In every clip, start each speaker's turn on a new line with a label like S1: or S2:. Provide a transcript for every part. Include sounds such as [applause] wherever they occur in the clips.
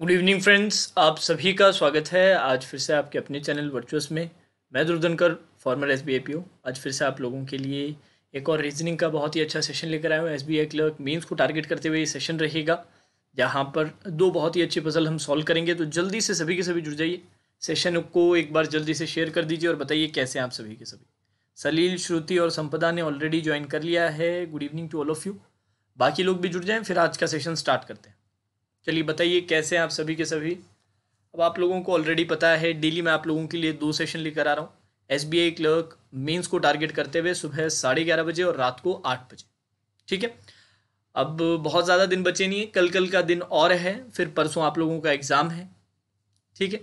S1: Good evening friends आप सभी का स्वागत है आज फिर से आपके अपने चैनल वर्चुअस में मैं Durdhankar former S B I P आज फिर से आप लोगों के लिए एक और रीजनिंग का बहुत ही अच्छा सेशन लेकर आया हूँ S B I clerk mains को टारगेट करते हुए ये सेशन रहेगा जहाँ पर दो बहुत ही अच्छी पजल हम सॉल्व करेंगे तो जल्दी से सभी के सभी जुड़ जाइए सेशन को एक बार जल्दी से शेयर कर दीजिए और बताइए कैसे आप सभी के सभी सलील श्रुति और संपदा ने ऑलरेडी ज्वाइन कर लिया है good evening to all of you बाकी लोग भी जुड़ जाएँ फिर आज का सेशन स्टार्ट करते हैं चलिए बताइए कैसे हैं आप सभी के सभी अब आप लोगों को ऑलरेडी पता है डेली मैं आप लोगों के लिए दो सेशन लेकर आ रहा हूँ S B I clerk mains को टारगेट करते हुए सुबह साढ़े ग्यारह बजे और रात को आठ बजे ठीक है अब बहुत ज़्यादा दिन बचे नहीं है कल कल का दिन और है फिर परसों आप लोगों का एग्ज़ाम है ठीक है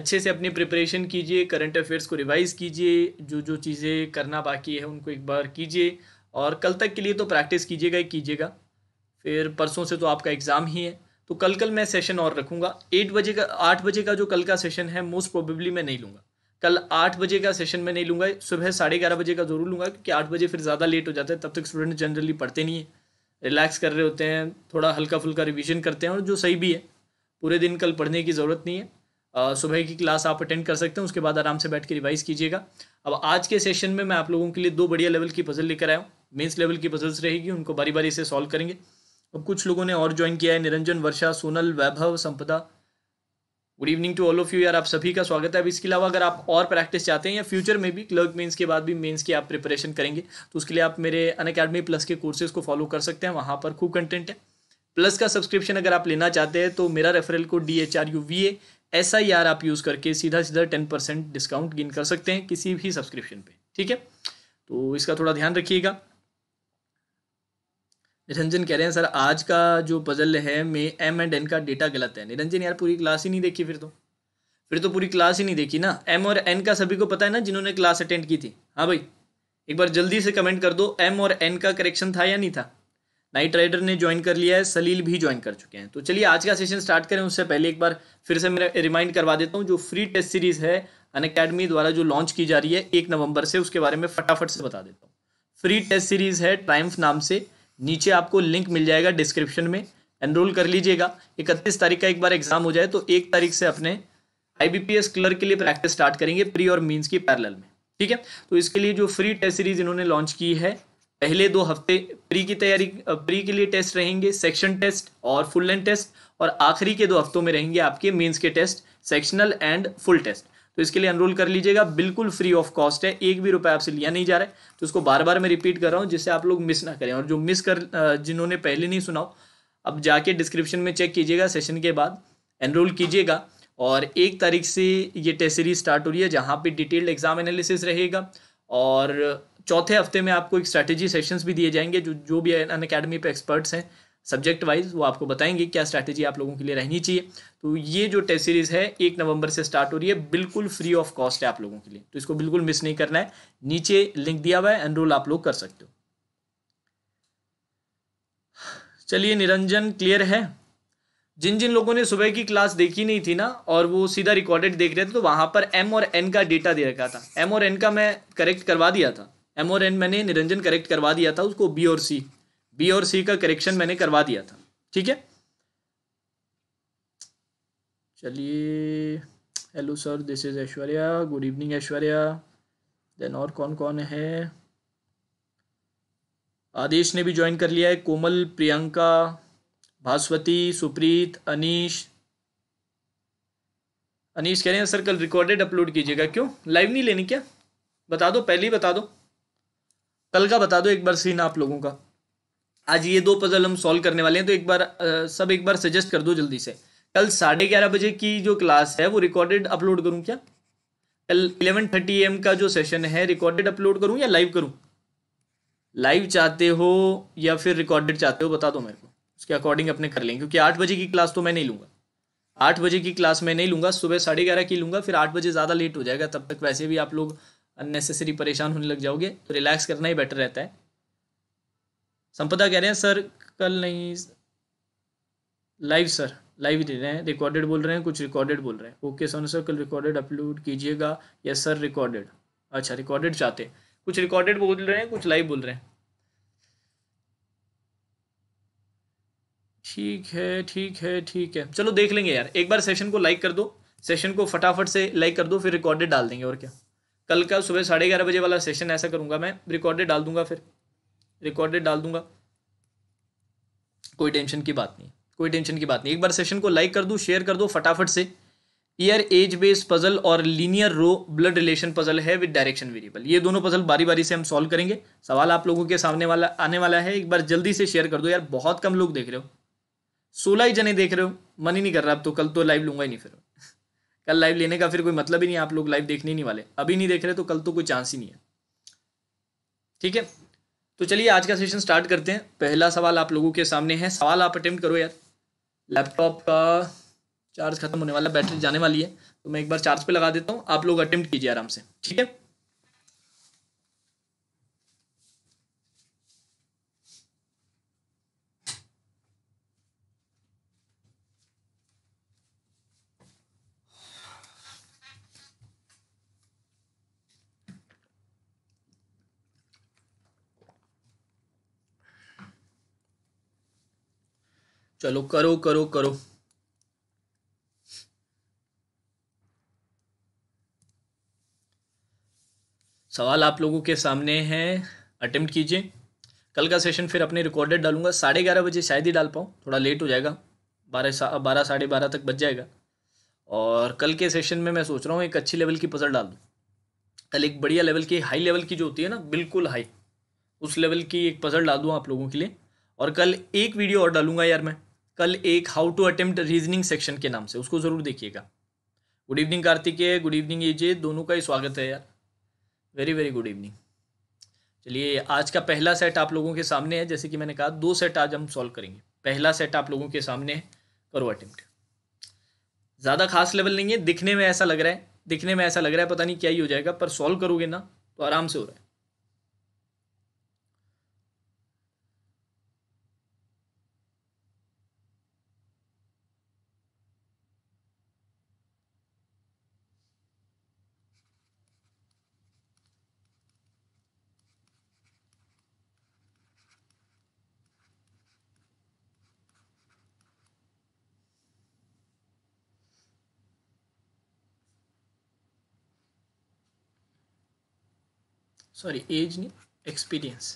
S1: अच्छे से अपनी प्रिपरेशन कीजिए करंट अफेयर्स को रिवाइज कीजिए जो जो चीज़ें करना बाकी है उनको एक बार कीजिए और कल तक के लिए तो प्रैक्टिस कीजिएगा ही कीजिएगा फिर परसों से तो आपका एग्ज़ाम ही है तो कल कल मैं सेशन और रखूँगा एट बजे का आठ बजे का जो कल का सेशन है मोस्ट प्रोबेबली मैं नहीं लूँगा कल आठ बजे का सेशन मैं नहीं लूँगा सुबह साढ़े ग्यारह बजे का ज़रूर लूंगा क्योंकि आठ बजे फिर ज़्यादा लेट हो जाता है तब तक स्टूडेंट जनरली पढ़ते नहीं है रिलैक्स कर रहे होते हैं थोड़ा हल्का फुल्का रिविजन करते हैं और जो सही भी है पूरे दिन कल पढ़ने की ज़रूरत नहीं है सुबह की क्लास आप अटेंड कर सकते हैं उसके बाद आराम से बैठ के रिवाइज़ कीजिएगा अब आज के सेशन में मैं आप लोगों के लिए दो बढ़िया लेवल की पजल लेकर आया हूँ मेंस लेवल की पजल्स रहेगी उनको बारी बारी से सॉल्व करेंगे अब कुछ लोगों ने और ज्वाइन किया है निरंजन वर्षा Sonal Vaibhav Sampada good evening to all of you यार आप सभी का स्वागत है अब इसके अलावा अगर आप और प्रैक्टिस चाहते हैं या फ्यूचर में भी क्लर्क मेंस के बाद भी मेंस की आप प्रिपरेशन करेंगे तो उसके लिए आप मेरे अन अकेडमी प्लस के कोर्सेज को फॉलो कर सकते हैं वहाँ पर खूब कंटेंट है प्लस का सब्सक्रिप्शन अगर आप लेना चाहते हैं तो मेरा referral code D H R U V A S I R आप यूज़ करके सीधा सीधा टेन परसेंट डिस्काउंट गेन कर सकते हैं किसी भी सब्सक्रिप्शन पे ठीक है तो इसका थोड़ा ध्यान रखिएगा निरंजन कह रहे हैं सर आज का जो पजल है में एम एंड एन का डेटा गलत है निरंजन यार पूरी क्लास ही नहीं देखी फिर तो फिर तो पूरी क्लास ही नहीं देखी ना एम और एन का सभी को पता है ना जिन्होंने क्लास अटेंड की थी हाँ भाई एक बार जल्दी से कमेंट कर दो एम और एन का करेक्शन था या नहीं था नाइट राइडर ने ज्वाइन कर लिया है सलील भी ज्वाइन कर चुके हैं तो चलिए आज का सेशन स्टार्ट करें उससे पहले एक बार फिर से मेरा रिमाइंड करवा देता हूँ जो फ्री टेस्ट सीरीज है अन अकेडमी द्वारा जो लॉन्च की जा रही है एक नवंबर से उसके बारे में फटाफट से बता देता हूँ फ्री टेस्ट सीरीज है ट्राइम्फ नाम से नीचे आपको लिंक मिल जाएगा डिस्क्रिप्शन में एनरोल कर लीजिएगा इकतीस तारीख का एक बार एग्जाम हो जाए तो एक तारीख से अपने आईबीपीएस क्लर्क के लिए प्रैक्टिस स्टार्ट करेंगे प्री और मीन्स की पैरेलल में ठीक है तो इसके लिए जो फ्री टेस्ट सीरीज इन्होंने लॉन्च की है पहले दो हफ्ते प्री की तैयारी प्री के लिए टेस्ट रहेंगे सेक्शन टेस्ट और फुल लेंथ टेस्ट और आखिरी के दो हफ्तों में रहेंगे आपके मेंस के test sectional and full test तो इसके लिए अनरोल कर लीजिएगा बिल्कुल फ्री ऑफ कॉस्ट है एक भी रुपये आपसे लिया नहीं जा रहा है तो उसको बार बार मैं रिपीट कर रहा हूँ जिससे आप लोग मिस ना करें और जो मिस कर जिन्होंने पहले नहीं सुनाओ अब जाके डिस्क्रिप्शन में चेक कीजिएगा सेशन के बाद एनरोल कीजिएगा और एक तारीख से ये टेस्ट सीरीज स्टार्ट हो रही है जहाँ पर डिटेल्ड एग्जाम एनालिसिस रहेगा और चौथे हफ्ते में आपको एक स्ट्रैटेजी सेशंस भी दिए जाएंगे जो जो भी अन अकेडमी पे एक्सपर्ट्स हैं सब्जेक्ट वाइज वो आपको बताएंगे क्या स्ट्रैटेजी आप लोगों के लिए रहनी चाहिए तो ये जो टेस्ट सीरीज है एक नवंबर से स्टार्ट हो रही है बिल्कुल फ्री ऑफ कॉस्ट है आप लोगों के लिए तो इसको बिल्कुल मिस नहीं करना है नीचे लिंक दिया हुआ है एनरोल आप लोग कर सकते हो चलिए निरंजन क्लियर है जिन जिन लोगों ने सुबह की क्लास देखी नहीं थी ना और वो सीधा रिकॉर्डेड देख रहे थे तो वहां पर एम और एन का डेटा दे रखा था एम और एन का मैं करेक्ट करवा दिया था एम और एन मैंने निरंजन करेक्ट करवा दिया था उसको बी और सी बी और सी का करेक्शन मैंने करवा दिया था ठीक है चलिए hello sir this is Aishwarya good evening Aishwarya then और कौन कौन है आदेश ने भी ज्वाइन कर लिया है कोमल प्रियंका भास्वती सुप्रीत अनीश अनीश कह रहे हैं सर कल रिकॉर्डेड अपलोड कीजिएगा क्यों लाइव नहीं लेनी क्या बता दो पहले ही बता दो कल का बता दो एक बार सीन आप लोगों का आज ये दो पजल हम सॉल्व करने वाले हैं तो एक बार आ, सब एक बार सजेस्ट कर दो जल्दी से कल साढ़े ग्यारह बजे की जो क्लास है वो रिकॉर्डेड अपलोड करूँ क्या कल इलेवन थर्टी एम का जो सेशन है रिकॉर्डेड अपलोड करूँ या लाइव करूँ लाइव चाहते हो या फिर रिकॉर्डेड चाहते हो बता दो मेरे को उसके अकॉर्डिंग अपने कर लेंगे क्योंकि आठ बजे की क्लास तो मैं नहीं लूँगा आठ बजे की क्लास मैं नहीं लूँगा सुबह साढ़े ग्यारह की लूँगा फिर आठ बजे ज़्यादा लेट हो जाएगा तब तक वैसे भी आप लोग अननेसेसरी परेशान होने लग जाओगे तो रिलैक्स करना ही बेटर रहता है संपदा कह रहे हैं सर कल नहीं लाइव सर लाइव दे रहे हैं रिकॉर्डेड बोल रहे हैं कुछ रिकॉर्डेड बोल रहे हैं ओके सोनू सर कल रिकॉर्डेड अपलोड कीजिएगा यस सर रिकॉर्डेड अच्छा रिकॉर्डेड चाहते हैं कुछ रिकॉर्डेड बोल रहे हैं कुछ लाइव बोल रहे हैं ठीक है ठीक है ठीक है चलो देख लेंगे यार एक बार सेशन को लाइक कर दो सेशन को फटाफट से लाइक कर दो फिर रिकॉर्डेड डाल देंगे और क्या कल का सुबह साढ़े ग्यारह बजे वाला सेशन ऐसा करूंगा मैं रिकॉर्डेड डाल दूंगा फिर रिकॉर्डेड डाल दूंगा कोई टेंशन की बात नहीं कोई टेंशन की बात नहीं एक बार सेशन को लाइक कर दो शेयर कर दो फटाफट से ईयर एज बेस्ड पजल और linear row blood relation puzzle है विद डायरेक्शन वेरिएबल ये दोनों पजल बारी बारी से हम सॉल्व करेंगे सवाल आप लोगों के सामने वाला आने वाला है एक बार जल्दी से शेयर कर दो यार बहुत कम लोग देख रहे हो सोलह ही जने देख रहे हो मन ही नहीं कर रहा अब तो कल तो लाइव लूंगा ही नहीं फिर [laughs] कल लाइव लेने का फिर कोई मतलब ही नहीं आप लोग लाइव देखने ही नहीं वाले अभी नहीं देख रहे तो कल तो कोई चांस ही नहीं है ठीक है तो चलिए आज का सेशन स्टार्ट करते हैं पहला सवाल आप लोगों के सामने है सवाल आप अटेम्प्ट करो यार लैपटॉप का चार्ज खत्म होने वाला बैटरी जाने वाली है तो मैं एक बार चार्ज पे लगा देता हूँ आप लोग अटेम्प्ट कीजिए आराम से ठीक है चलो करो करो करो सवाल आप लोगों के सामने है अटेम्प्ट कीजिए कल का सेशन फिर अपने रिकॉर्डेड डालूंगा साढ़े ग्यारह बजे शायद ही डाल पाऊँ थोड़ा लेट हो जाएगा बारह सा बारह साढ़े बारह तक बच जाएगा और कल के सेशन में मैं सोच रहा हूँ एक अच्छी लेवल की पजल डाल दूँ कल एक बढ़िया लेवल की हाई लेवल की जो होती है ना बिल्कुल हाई उस लेवल की एक पजल डाल दूँ आप लोगों के लिए और कल एक वीडियो और डालूंगा यार मैं कल एक how to attempt reasoning section के नाम से उसको ज़रूर देखिएगा good evening Kartikeya good evening ये दोनों का ही स्वागत है यार वेरी वेरी गुड इवनिंग चलिए आज का पहला सेट आप लोगों के सामने है जैसे कि मैंने कहा दो सेट आज हम सॉल्व करेंगे पहला सेट आप लोगों के सामने है करो अटेम्प्ट ज़्यादा खास लेवल नहीं है दिखने में ऐसा लग रहा है दिखने में ऐसा लग रहा है पता नहीं क्या ही हो जाएगा पर सॉल्व करोगे ना तो आराम से हो रहा है सॉरी एज नहीं एक्सपीरियंस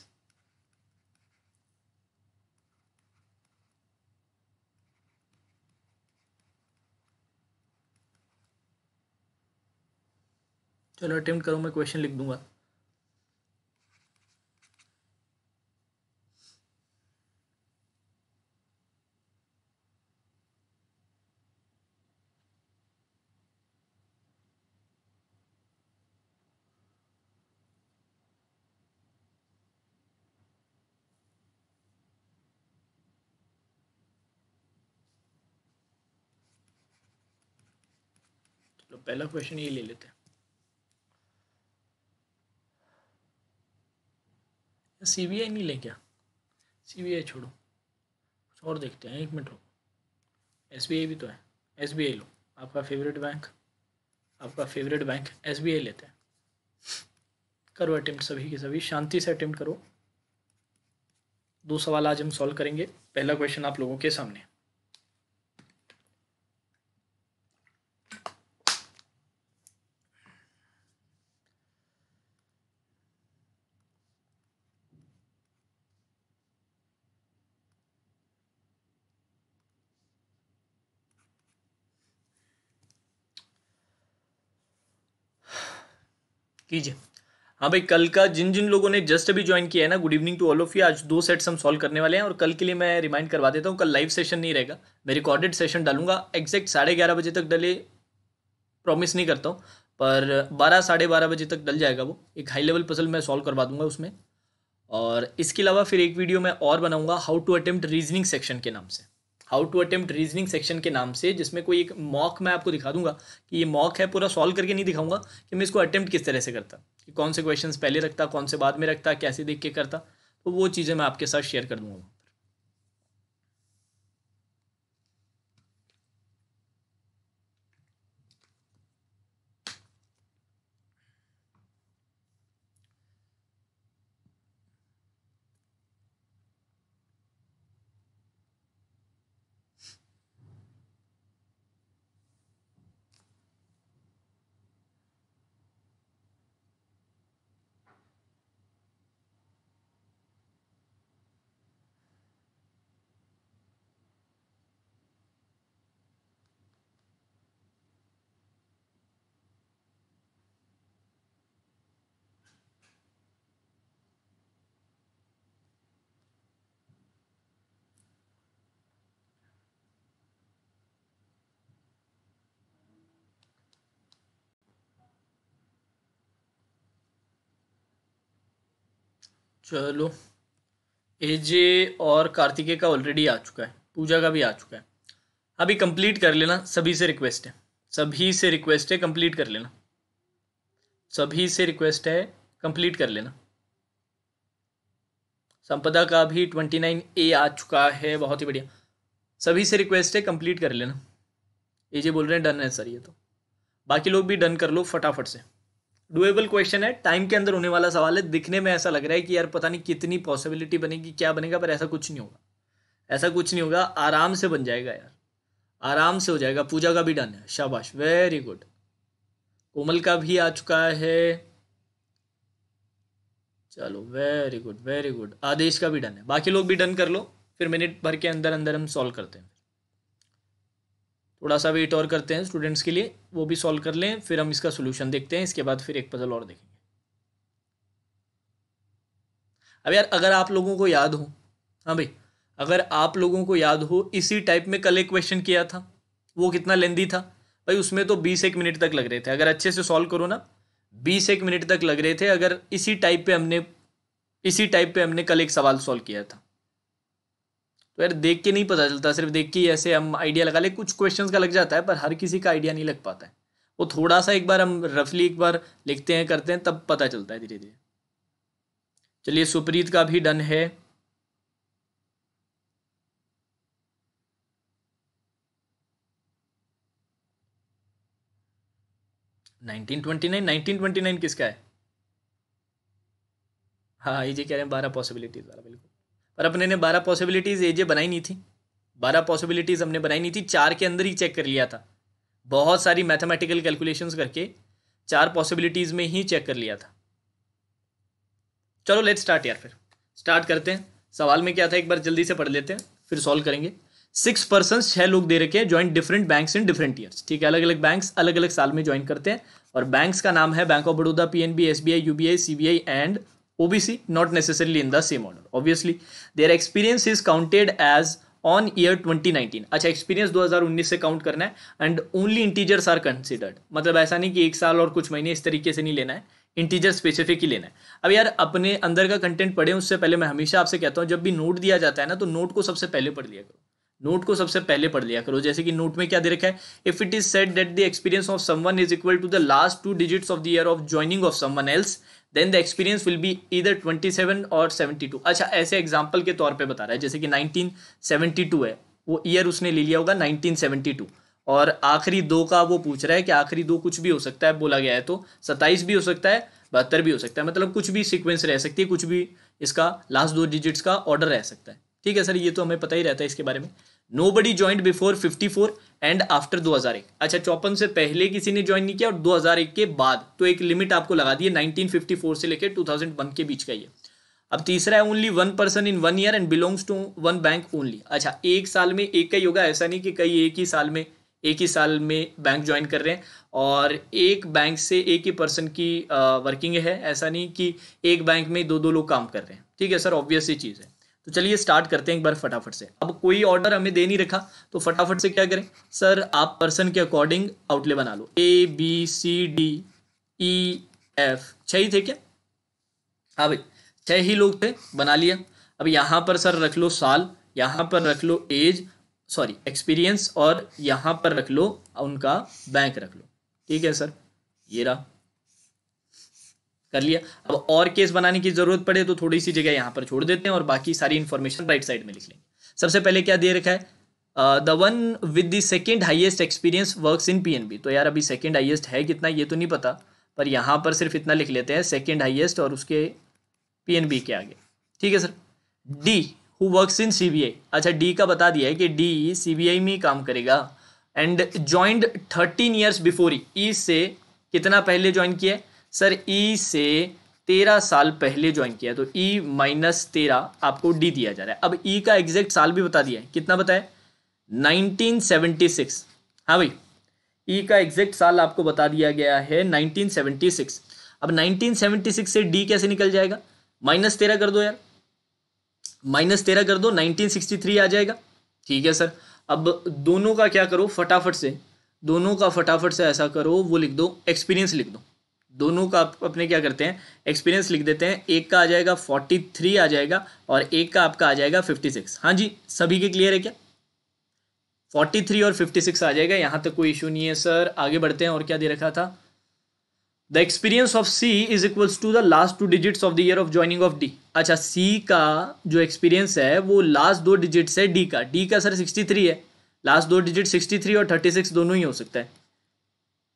S1: चलो अटेम्प्ट करूँ मैं क्वेश्चन लिख दूंगा पहला क्वेश्चन ये ले लेते हैं सी बी आई नहीं ले क्या सी बी आई छोड़ो कुछ और देखते हैं एक मिनट रुको एस बी आई भी तो है एस बी आई लो आपका फेवरेट बैंक आपका favourite bank S B I लेते हैं करो अटेम्प्ट सभी के सभी शांति से अटेम्प्ट करो दो सवाल आज हम सॉल्व करेंगे पहला क्वेश्चन आप लोगों के सामने कीजिए हाँ भाई कल का जिन जिन लोगों ने जस्ट अभी ज्वाइन किया है ना good evening to all of you आज दो सेट्स हम सॉल्व करने वाले हैं और कल के लिए मैं रिमाइंड करवा देता हूँ कल लाइव सेशन नहीं रहेगा मैं रिकॉर्डेड सेशन डालूंगा एग्जैक्ट साढ़े ग्यारह बजे तक डले प्रॉमिस नहीं करता हूँ पर बारह साढ़े बारह बजे तक डल जाएगा वो एक हाई लेवल पसल मैं सॉल्व करवा दूंगा उसमें और इसके अलावा फिर एक वीडियो मैं और बनाऊंगा how to attempt reasoning section के नाम से how to attempt reasoning section के नाम से जिसमें कोई एक मॉक मैं आपको दिखा दूंगा कि ये मॉक है पूरा सॉल्व करके नहीं दिखाऊंगा कि मैं इसको अटेम्प्ट किस तरह से करता कि कौन से क्वेश्चन पहले रखता कौन से बाद में रखता कैसे देख के करता तो वो चीज़ें मैं आपके साथ शेयर कर दूँगा चलो एजे और कार्तिकेय का ऑलरेडी आ चुका है पूजा का भी आ चुका है अभी कंप्लीट कर लेना सभी से रिक्वेस्ट है सभी से रिक्वेस्ट है कंप्लीट कर लेना सभी से रिक्वेस्ट है कंप्लीट कर लेना संपदा का भी ट्वेंटी नाइन ए आ चुका है बहुत ही बढ़िया सभी से रिक्वेस्ट है कंप्लीट कर लेना एजे बोल रहे हैं डन है सर ये तो बाकी लोग भी डन कर लो फटाफट से डुएबल क्वेश्चन है टाइम के अंदर होने वाला सवाल है दिखने में ऐसा लग रहा है कि यार पता नहीं कितनी पॉसिबिलिटी बनेगी क्या बनेगा पर ऐसा कुछ नहीं होगा ऐसा कुछ नहीं होगा आराम से बन जाएगा यार आराम से हो जाएगा पूजा का भी डन है शाबाश वेरी गुड कोमल का भी आ चुका है चलो very good very good Adesh का भी डन है बाकी लोग भी डन कर लो फिर मिनट भर के अंदर अंदर हम सॉल्व करते हैं थोड़ा सा वेट और करते हैं स्टूडेंट्स के लिए वो भी सॉल्व कर लें फिर हम इसका सोल्यूशन देखते हैं इसके बाद फिर एक पजल और देखेंगे अब यार अगर आप लोगों को याद हो हाँ भाई अगर आप लोगों को याद हो इसी टाइप में कल एक क्वेश्चन किया था वो कितना लेंदी था भाई उसमें तो बीस एक मिनट तक लग रहे थे अगर अच्छे से सॉल्व करो ना बीस एक मिनट तक लग रहे थे अगर इसी टाइप पे हमने इसी टाइप पे हमने कल एक सवाल सॉल्व किया था तो यार देख के नहीं पता चलता सिर्फ देख के ऐसे हम आइडिया लगा ले कुछ क्वेश्चन का लग जाता है पर हर किसी का आइडिया नहीं लग पाता है वो थोड़ा सा एक बार हम रफली एक बार लिखते हैं करते हैं तब पता चलता है धीरे धीरे चलिए सुप्रीत का भी डन है nineteen twenty nine nineteen twenty nine किसका है हाँ ये जी कह रहे हैं बारह पॉसिबिलिटीज वाला बिल्कुल पर अपने ने बारह पॉसिबिलिटीज़ एजे बनाई नहीं थी बारह पॉसिबिलिटीज़ हमने बनाई नहीं थी चार के अंदर ही चेक कर लिया था बहुत सारी मैथमेटिकल कैलकुलेशंस करके चार पॉसिबिलिटीज़ में ही चेक कर लिया था चलो लेट स्टार्ट यार फिर स्टार्ट करते हैं सवाल में क्या था एक बार जल्दी से पढ़ लेते हैं फिर सॉल्व करेंगे सिक्स पर्सन छः लोग दे रखे हैं join different banks in different years ठीक है अलग अलग बैंक्स अलग अलग साल में ज्वाइन करते हैं और बैंक्स का नाम है bank of Baroda P N B S B I U B I C B I and OBC, not necessarily in the same order. Obviously, their experience is counted as on year 2019 अच्छा experience 2019 से count करना है and only integers are considered मतलब ऐसा नहीं कि एक साल और कुछ महीने इस तरीके से नहीं लेना है इंटीजर स्पेसिफिक ही लेना है अब यार अपने अंदर का कंटेंट पढ़े उससे पहले मैं हमेशा आपसे कहता हूँ जब भी नोट दिया जाता है ना तो नोट को सबसे पहले पढ़ लिया करो नोट को सबसे पहले पढ़ लिया करो जैसे कि नोट में क्या दे रखा है if it is set that the experience of someone is equal to the last two digits of the year of joining of someone else then the experience will be इधर ट्वेंटी सेवन और seventy two अच्छा ऐसे example के तौर पर बता रहा है जैसे कि नाइनटीन टू है वो ईयर उसने ले लिया होगा नाइनटीन सेवेंटी टू और आखिरी दो का वो पूछ रहा है कि आखिरी दो कुछ भी हो सकता है बोला गया है तो सत्ताईस भी हो सकता है बहत्तर भी हो सकता है मतलब कुछ भी सिक्वेंस रह सकती है कुछ भी इसका लास्ट दो डिजिट्स का ऑर्डर रह सकता है ठीक है सर ये तो हमें पता ही रहता है इसके बारे में nobody joined before fifty four and after दो हज़ार एक अच्छा चौपन से पहले किसी ने ज्वाइन नहीं किया और दो हज़ार एक के बाद तो एक लिमिट आपको लगा दी है फोर से लेकर टू थाउजेंड वन के बीच का ये अब तीसरा है only one person in one year and belongs to one bank only अच्छा एक साल में एक का ही होगा ऐसा नहीं कि कई एक ही साल में एक ही साल में बैंक ज्वाइन कर रहे हैं और एक बैंक से एक ही पर्सन की वर्किंग है ऐसा नहीं कि एक बैंक में दो दो लोग काम कर रहे हैं ठीक है सर ऑब्वियस ही चीज़ है तो चलिए स्टार्ट करते हैं एक बार फटाफट से अब कोई ऑर्डर हमें दे नहीं रखा तो फटाफट से क्या करें सर आप पर्सन के अकॉर्डिंग आउटले बना लो A B C D E F छ ही थे क्या हाँ भाई छह ही लोग थे बना लिया अब यहाँ पर सर रख लो साल यहाँ पर रख लो एज सॉरी एक्सपीरियंस और यहाँ पर रख लो उनका बैंक रख लो ठीक है सर ये रहा कर लिया अब और केस बनाने की जरूरत पड़े तो थोड़ी सी जगह यहां पर छोड़ देते हैं और बाकी सारी इंफॉर्मेशन राइट साइड में लिख लेंगे सबसे पहले क्या दे रखा है the one with the second highest experience work in P तो यार अभी सेकेंड हाइएस्ट है कितना ये तो नहीं पता पर यहाँ पर सिर्फ इतना लिख लेते हैं सेकेंड हाइएस्ट और उसके पी के आगे ठीक है sir D who work in C अच्छा डी का बता दिया है कि डी सी में ही काम करेगा and joined thirteen years before E से कितना पहले ज्वाइन किया है सर ई e से तेरह साल पहले ज्वाइन किया तो ई e माइनस तेरह आपको डी दिया जा रहा है अब ई e का एग्जैक्ट साल भी बता दिया है कितना बताया सिक्स हाँ भाई ई का एग्जैक्ट साल आपको बता दिया गया है नाइनटीन सिक्स अब नाइनटीन सिक्स से डी कैसे निकल जाएगा माइनस तेरह कर दो यार माइनस तेरह कर दो नाइनटीन सिक्सटी थ्री आ जाएगा ठीक है सर अब दोनों का क्या करो फटाफट से दोनों का फटाफट से ऐसा करो वो लिख दो एक्सपीरियंस लिख दो दोनों का आप अपने क्या करते हैं एक्सपीरियंस लिख देते हैं एक का आ जाएगा फोर्टी थ्री आ जाएगा और एक का आपका आ जाएगा फिफ्टी सिक्स हाँ जी सभी के क्लियर है क्या फोर्टी थ्री और फिफ्टी सिक्स आ जाएगा यहाँ तक कोई इशू नहीं है सर आगे बढ़ते हैं और क्या दे रखा था the experience of C is equals to the last two digits of the year of joining of D अच्छा सी का जो एक्सपीरियंस है वो लास्ट दो डिजिट्स है डी का डी का सर सिक्सटी थ्री है लास्ट दो डिजिट सिक्सटी थ्री और थर्टी सिक्स दोनों ही हो सकता है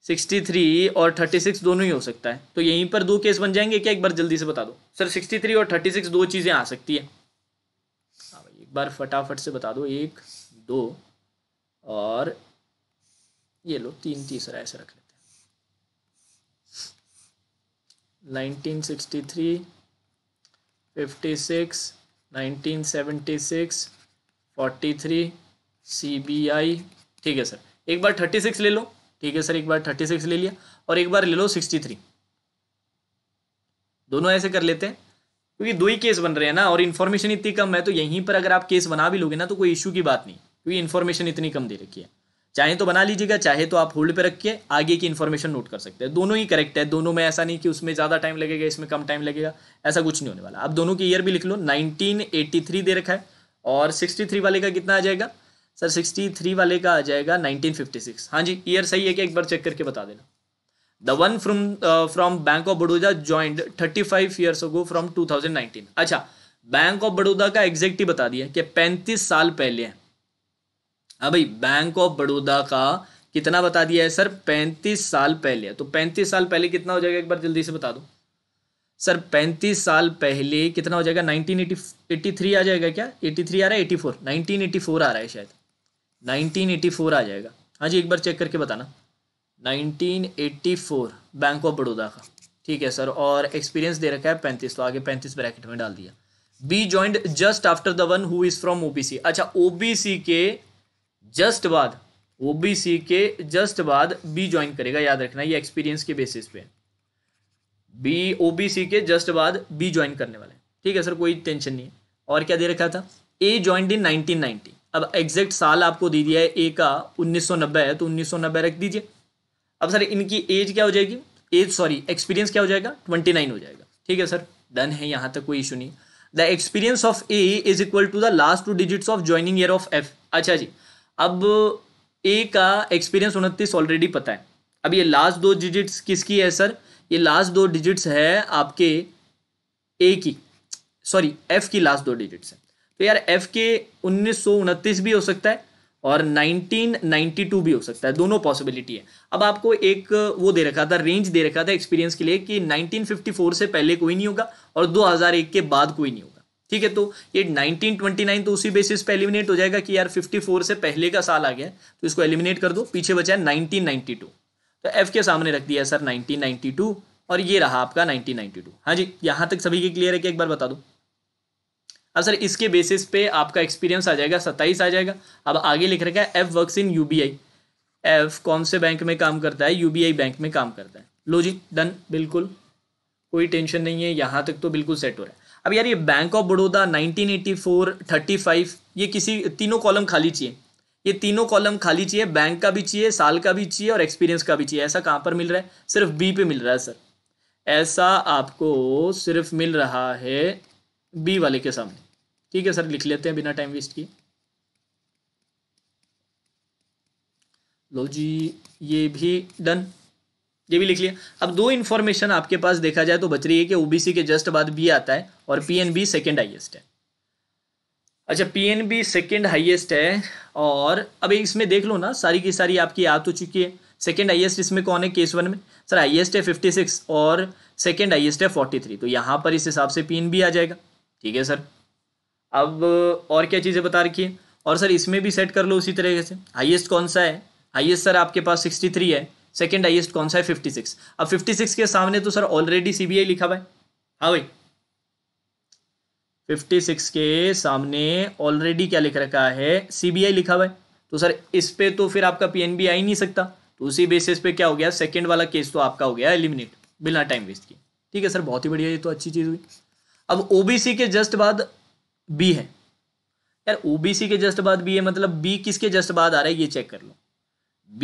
S1: सिक्सटी थ्री और थर्टी सिक्स दोनों ही हो सकता है तो यहीं पर दो केस बन जाएंगे क्या एक बार जल्दी से बता दो सर सिक्सटी थ्री और थर्टी सिक्स दो चीज़ें आ सकती है हाँ भाई एक बार फटाफट से बता दो एक दो और ये लो तीन तीसरा ऐसे रख लेते हैं nineteen nineteen sixty three fifty six six seventy forty three C B I ठीक है सर एक बार थर्टी सिक्स ले लो ठीक है सर एक बार थर्टी सिक्स ले लिया और एक बार ले लो सिक्सटी थ्री दोनों ऐसे कर लेते हैं क्योंकि दो ही केस बन रहे हैं ना और इन्फॉर्मेशन इतनी कम है तो यहीं पर अगर आप केस बना भी लोगे ना तो कोई इशू की बात नहीं क्योंकि इन्फॉर्मेशन इतनी कम दे रखी है चाहे तो बना लीजिएगा चाहे तो आप होल्ड पे रख के आगे की इन्फॉर्मेशन नोट कर सकते हैं दोनों ही करेक्ट है दोनों में ऐसा नहीं कि उसमें ज़्यादा टाइम लगेगा इसमें कम टाइम लगेगा ऐसा कुछ नहीं होने वाला आप दोनों की ईयर भी लिख लो 1983 दे रखा है और 63 वाले का कितना आ जाएगा सर सिक्सटी थ्री वाले का आ जाएगा नाइनटीन फिफ्टी सिक्स हाँ जी ईयर सही है कि एक बार चेक करके बता देना the one from from bank of Baroda joined thirty five years ago from two thousand nineteen अच्छा बैंक ऑफ बड़ौदा का एग्जैक्ट ही बता दिया कि पैंतीस साल पहले है हाँ भाई बैंक ऑफ बड़ौदा का कितना बता दिया है सर पैंतीस साल पहले तो पैंतीस साल पहले कितना हो जाएगा एक बार जल्दी से बता दो सर पैंतीस साल पहले कितना हो जाएगा नाइनटीन एटी एटी थ्री आ जाएगा क्या एटी थ्री आ रहा है eighty four nineteen eighty four आ रहा है शायद 1984 आ जाएगा हाँ जी एक बार चेक करके बताना 1984 बैंक ऑफ बड़ौदा का ठीक है सर और एक्सपीरियंस दे रखा है पैंतीस तो आगे पैंतीस ब्रैकेट में डाल दिया B joined just after the one who is from OBC अच्छा ओबीसी के जस्ट बाद ओबीसी के जस्ट बाद बी ज्वाइन करेगा याद रखना ये एक्सपीरियंस के बेसिस पे बी ओबीसी के जस्ट बाद बी ज्वाइन करने वाले ठीक है सर कोई टेंशन नहीं है और क्या दे रखा था ए ज्वाइंट इन नाइनटी अब एग्जैक्ट साल आपको दे दिया है ए का 1990 है तो 1990 रख दीजिए अब सर इनकी एज क्या हो जाएगी एज सॉरी एक्सपीरियंस क्या हो जाएगा 29 हो जाएगा ठीक है सर डन है यहाँ तक कोई इशू नहीं the experience of A is equal to the last two digits of joining year of F अच्छा जी अब ए का एक्सपीरियंस उनतीस ऑलरेडी पता है अब ये लास्ट दो डिजिट्स किसकी है सर ये लास्ट दो डिजिट्स है आपके ए की सॉरी एफ की लास्ट दो डिजिट्स है तो यार एफ के उन्नीस भी हो सकता है और 1992 भी हो सकता है दोनों पॉसिबिलिटी है अब आपको एक वो दे रखा था रेंज दे रखा था एक्सपीरियंस के लिए कि 1954 से पहले कोई नहीं होगा और 2001 के बाद कोई नहीं होगा ठीक है तो ये 1929 तो उसी बेसिस पे एलिमिनेट हो जाएगा कि यार 54 से पहले का साल आ गया तो इसको एलिमिनेट कर दो पीछे बचा है नाइनटीन तो एफ के सामने रख दिया सर नाइनटीन और ये रहा आपका नाइनटीन हाँ जी यहाँ तक सभी के क्लियर है कि एक बार बता दो अब सर इसके बेसिस पे आपका एक्सपीरियंस आ जाएगा सत्ताईस आ जाएगा अब आगे लिख रखा है F work in U F कौन से बैंक में काम करता है यू बैंक में काम करता है लो जी डन बिल्कुल कोई टेंशन नहीं है यहाँ तक तो बिल्कुल सेट हो रहा है अब यार ये बैंक ऑफ बड़ौदा 1984 35 ये किसी तीनों कॉलम खाली चाहिए ये तीनों कॉलम खाली चाहिए बैंक का भी चाहिए साल का भी चाहिए और एक्सपीरियंस का भी चाहिए ऐसा कहाँ पर मिल रहा है सिर्फ बी पे मिल रहा है सर ऐसा आपको सिर्फ मिल रहा है बी वाले के सामने ठीक है सर लिख लेते हैं बिना टाइम वेस्ट किए लो जी ये भी डन ये भी लिख लिया अब दो इन्फॉर्मेशन आपके पास देखा जाए तो बच रही है कि ओबीसी के जस्ट बाद बी आता है और पीएनबी सेकंड हाईएस्ट है अच्छा पीएनबी सेकंड हाईएस्ट है और अब इसमें देख लो ना सारी की सारी आपकी याद हो तो चुकी है सेकंड हाईएस्ट इसमें कौन है केस वन में सर हाईएस्ट है फिफ्टी और सेकेंड हाइएस्ट है फोर्टी तो यहाँ पर इस हिसाब से पी आ जाएगा ठीक है सर अब और क्या चीज़ें बता रखी है और सर इसमें भी सेट कर लो उसी तरीके से हाईएस्ट कौन सा है हाईएस्ट सर आपके पास सिक्सटी थ्री है सेकेंड हाईएस्ट कौन सा है फिफ्टी सिक्स अब फिफ्टी सिक्स के सामने तो sir already C B I लिखा हुआ है हाँ भाई फिफ्टी सिक्स के सामने ऑलरेडी क्या लिख रखा है सी बी आई लिखा हुआ है तो सर इस पर तो फिर आपका पी एन बी आ ही नहीं सकता तो उसी बेसिस पे क्या हो गया सेकेंड वाला केस तो आपका हो गया एलिमिनेट बिना टाइम वेस्ट किए ठीक है सर बहुत ही बढ़िया ये तो अच्छी चीज़ हुई अब ओबीसी के जस्ट बाद बी है यार ओबीसी के जस्ट बाद बी है मतलब बी किसके जस्ट बाद आ रहा है ये चेक कर लो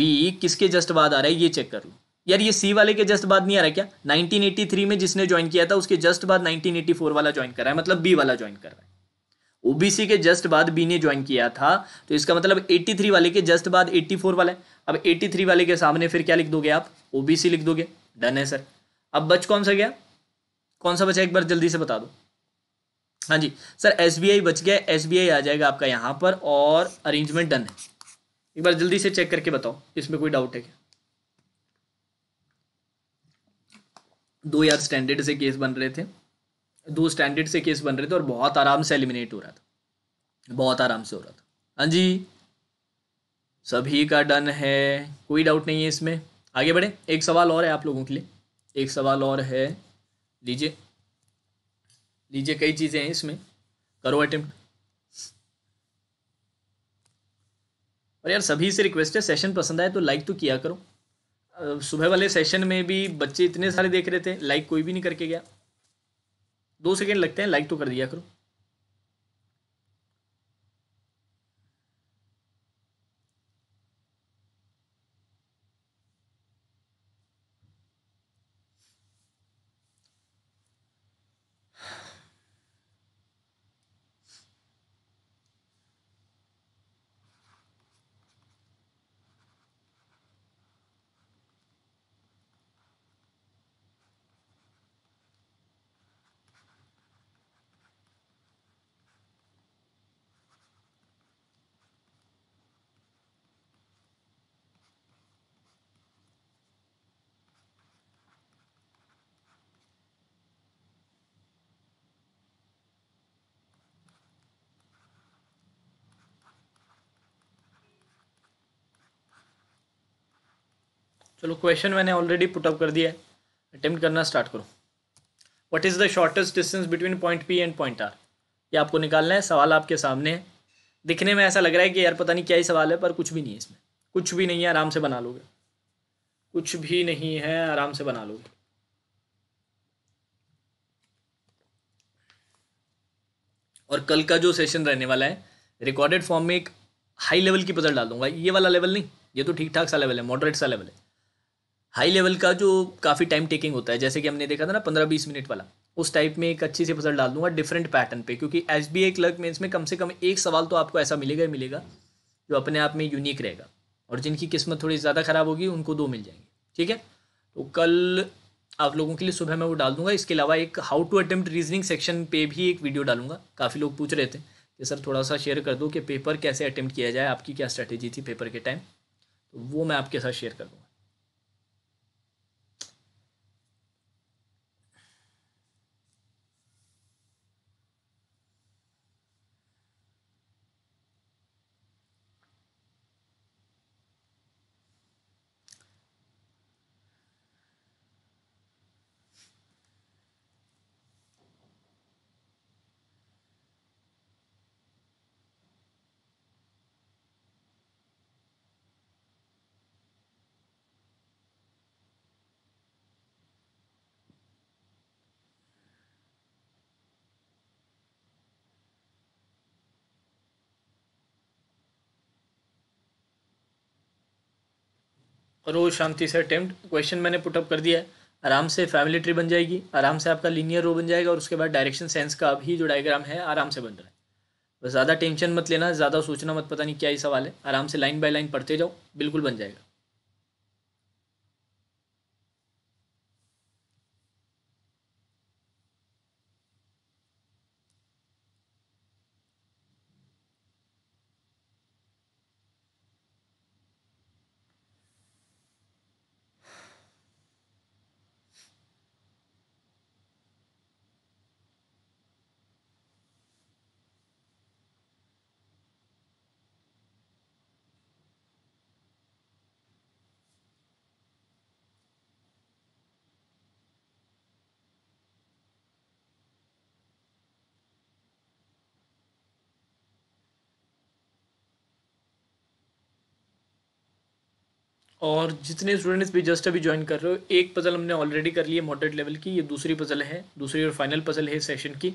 S1: बी किसके जस्ट बाद आ रहा है ये चेक कर लो यार ये सी वाले के जस्ट बाद नहीं आ रहा क्या 1983 में जिसने ज्वाइन किया था उसके जस्ट बाद 1984 वाला ज्वाइन कर रहा है मतलब बी वाला ज्वाइन कर रहा है ओबीसी के जस्ट बाद बी ने ज्वाइन किया था तो इसका मतलब 83 वाले के जस्ट बाद 84 वाला है अब 83 वाले के सामने फिर क्या लिख दोगे आप ओबीसी लिख दोगे डन है सर अब बच कौन सा गया कौन सा बचा एक बार जल्दी से बता दो हाँ जी सर एस बच गया एस आ जाएगा आपका यहाँ पर और अरेंजमेंट डन है एक बार जल्दी से चेक करके बताओ इसमें कोई डाउट है क्या दो यार स्टैंडर्ड से केस बन रहे थे दो स्टैंडर्ड से केस बन रहे थे और बहुत आराम से एलिमिनेट हो रहा था बहुत आराम से हो रहा था हाँ जी सभी का डन है कोई डाउट नहीं है इसमें आगे बढ़े एक सवाल और है आप लोगों के लिए एक सवाल और है लीजिए लीजिए कई चीज़ें हैं इसमें करो अटेम्प्ट और यार सभी से रिक्वेस्ट है सेशन पसंद आए तो लाइक तो किया करो सुबह वाले सेशन में भी बच्चे इतने सारे देख रहे थे लाइक कोई भी नहीं करके गया दो सेकेंड लगते हैं लाइक तो कर दिया करो चलो क्वेश्चन मैंने ऑलरेडी पुटअप कर दिया है अटेम्प्ट करना स्टार्ट करो what is the shortest distance between point P and point R ये आपको निकालना है सवाल आपके सामने है दिखने में ऐसा लग रहा है कि यार पता नहीं क्या ही सवाल है पर कुछ भी नहीं है इसमें कुछ भी नहीं है आराम से बना लोगे कुछ भी नहीं है आराम से बना लोगे और कल का जो सेशन रहने वाला है रिकॉर्डेड फॉर्म में एक हाई लेवल की पजल डाल दूंगा ये वाला लेवल नहीं ये तो ठीक ठाक सा लेवल है मॉडरेट सा लेवल है हाई लेवल का जो काफ़ी टाइम टेकिंग होता है जैसे कि हमने देखा था ना पंद्रह बीस मिनट वाला उस टाइप में एक अच्छी सी फसल डाल दूंगा डिफरेंट पैटर्न पे क्योंकि एस बी आई क्लर्क में में कम से कम एक सवाल तो आपको ऐसा मिलेगा ही मिलेगा जो अपने आप में यूनिक रहेगा और जिनकी किस्मत थोड़ी ज़्यादा ख़राब होगी उनको दो मिल जाएंगे ठीक है तो कल आप लोगों के लिए सुबह मैं वो डाल दूंगा इसके अलावा एक how to attempt reasoning section पे भी एक वीडियो डालूंगा काफ़ी लोग पूछ रहे थे कि सर थोड़ा सा शेयर कर दो कि पेपर कैसे अटेम्प्ट किया जाए आपकी क्या स्ट्रैटेजी थी पेपर के टाइम तो वो मैं आपके साथ शेयर कर दूँगा रोज शांति से अटैम्प्ट क्वेश्चन मैंने पुटअप कर दिया है आराम से फैमिली ट्री बन जाएगी आराम से आपका लीनियर रो बन जाएगा और उसके बाद डायरेक्शन सेंस का अभी जो डायग्राम है आराम से बन रहा है बस ज़्यादा टेंशन मत लेना ज़्यादा सोचना मत पता नहीं क्या ही सवाल है आराम से लाइन बाय लाइन पढ़ते जाओ बिल्कुल बन जाएगा और जितने स्टूडेंट्स भी जस्ट अभी ज्वाइन कर रहे हो एक पज़ल हमने ऑलरेडी कर ली है मॉडरेट लेवल की ये दूसरी पज़ल है दूसरी और फाइनल पज़ल है सेशन की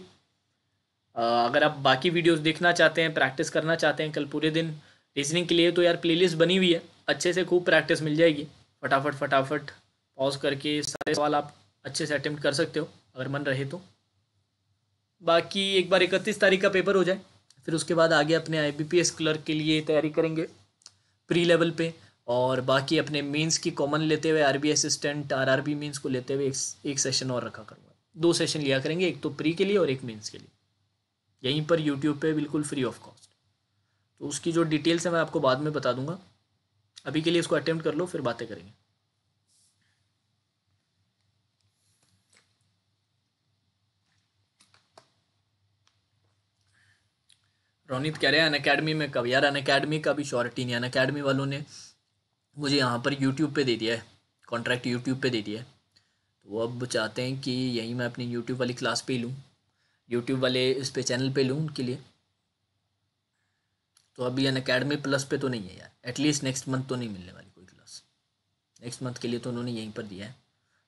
S1: अगर आप बाकी वीडियोस देखना चाहते हैं प्रैक्टिस करना चाहते हैं कल पूरे दिन रीजनिंग के लिए तो यार प्लेलिस्ट बनी हुई है अच्छे से खूब प्रैक्टिस मिल जाएगी फटाफट फटाफट पॉज करके सारे सवाल आप अच्छे से अटैम्प्ट कर सकते हो अगर मन रहे तो बाकी एक बार इकतीस तारीख का पेपर हो जाए फिर उसके बाद आगे अपने आई क्लर्क के लिए तैयारी करेंगे प्री लेवल पर और बाकी अपने मीन्स की कॉमन लेते हुए RB assistant R B mains को लेते हुए एक, एक सेशन और रखा करूँगा दो सेशन लिया करेंगे एक तो प्री के लिए और एक मीन्स के लिए यहीं पर यूट्यूब पे बिल्कुल फ्री ऑफ कॉस्ट तो उसकी जो डिटेल्स है मैं आपको बाद में बता दूंगा अभी के लिए इसको अटेम्प्ट कर लो फिर बातें करेंगे रोनित कह रहे हैं अन अकेडमी में कब यार अन अकेडमी का भी श्योरिटी नहीं अन अकेडमी वालों ने मुझे यहाँ पर यूट्यूब पे दे दिया है कॉन्ट्रैक्ट यूट्यूब पे दे दिया है तो अब चाहते हैं कि यहीं मैं अपनी यूट्यूब वाली क्लास पे लूँ यूट्यूब वाले इस पर चैनल पे लूँ उनके लिए तो अभी अन अकेडमी प्लस पे तो नहीं है यार एटलीस्ट नेक्स्ट मंथ तो नहीं मिलने वाली कोई क्लास नेक्स्ट मंथ के लिए तो उन्होंने यहीं पर दिया है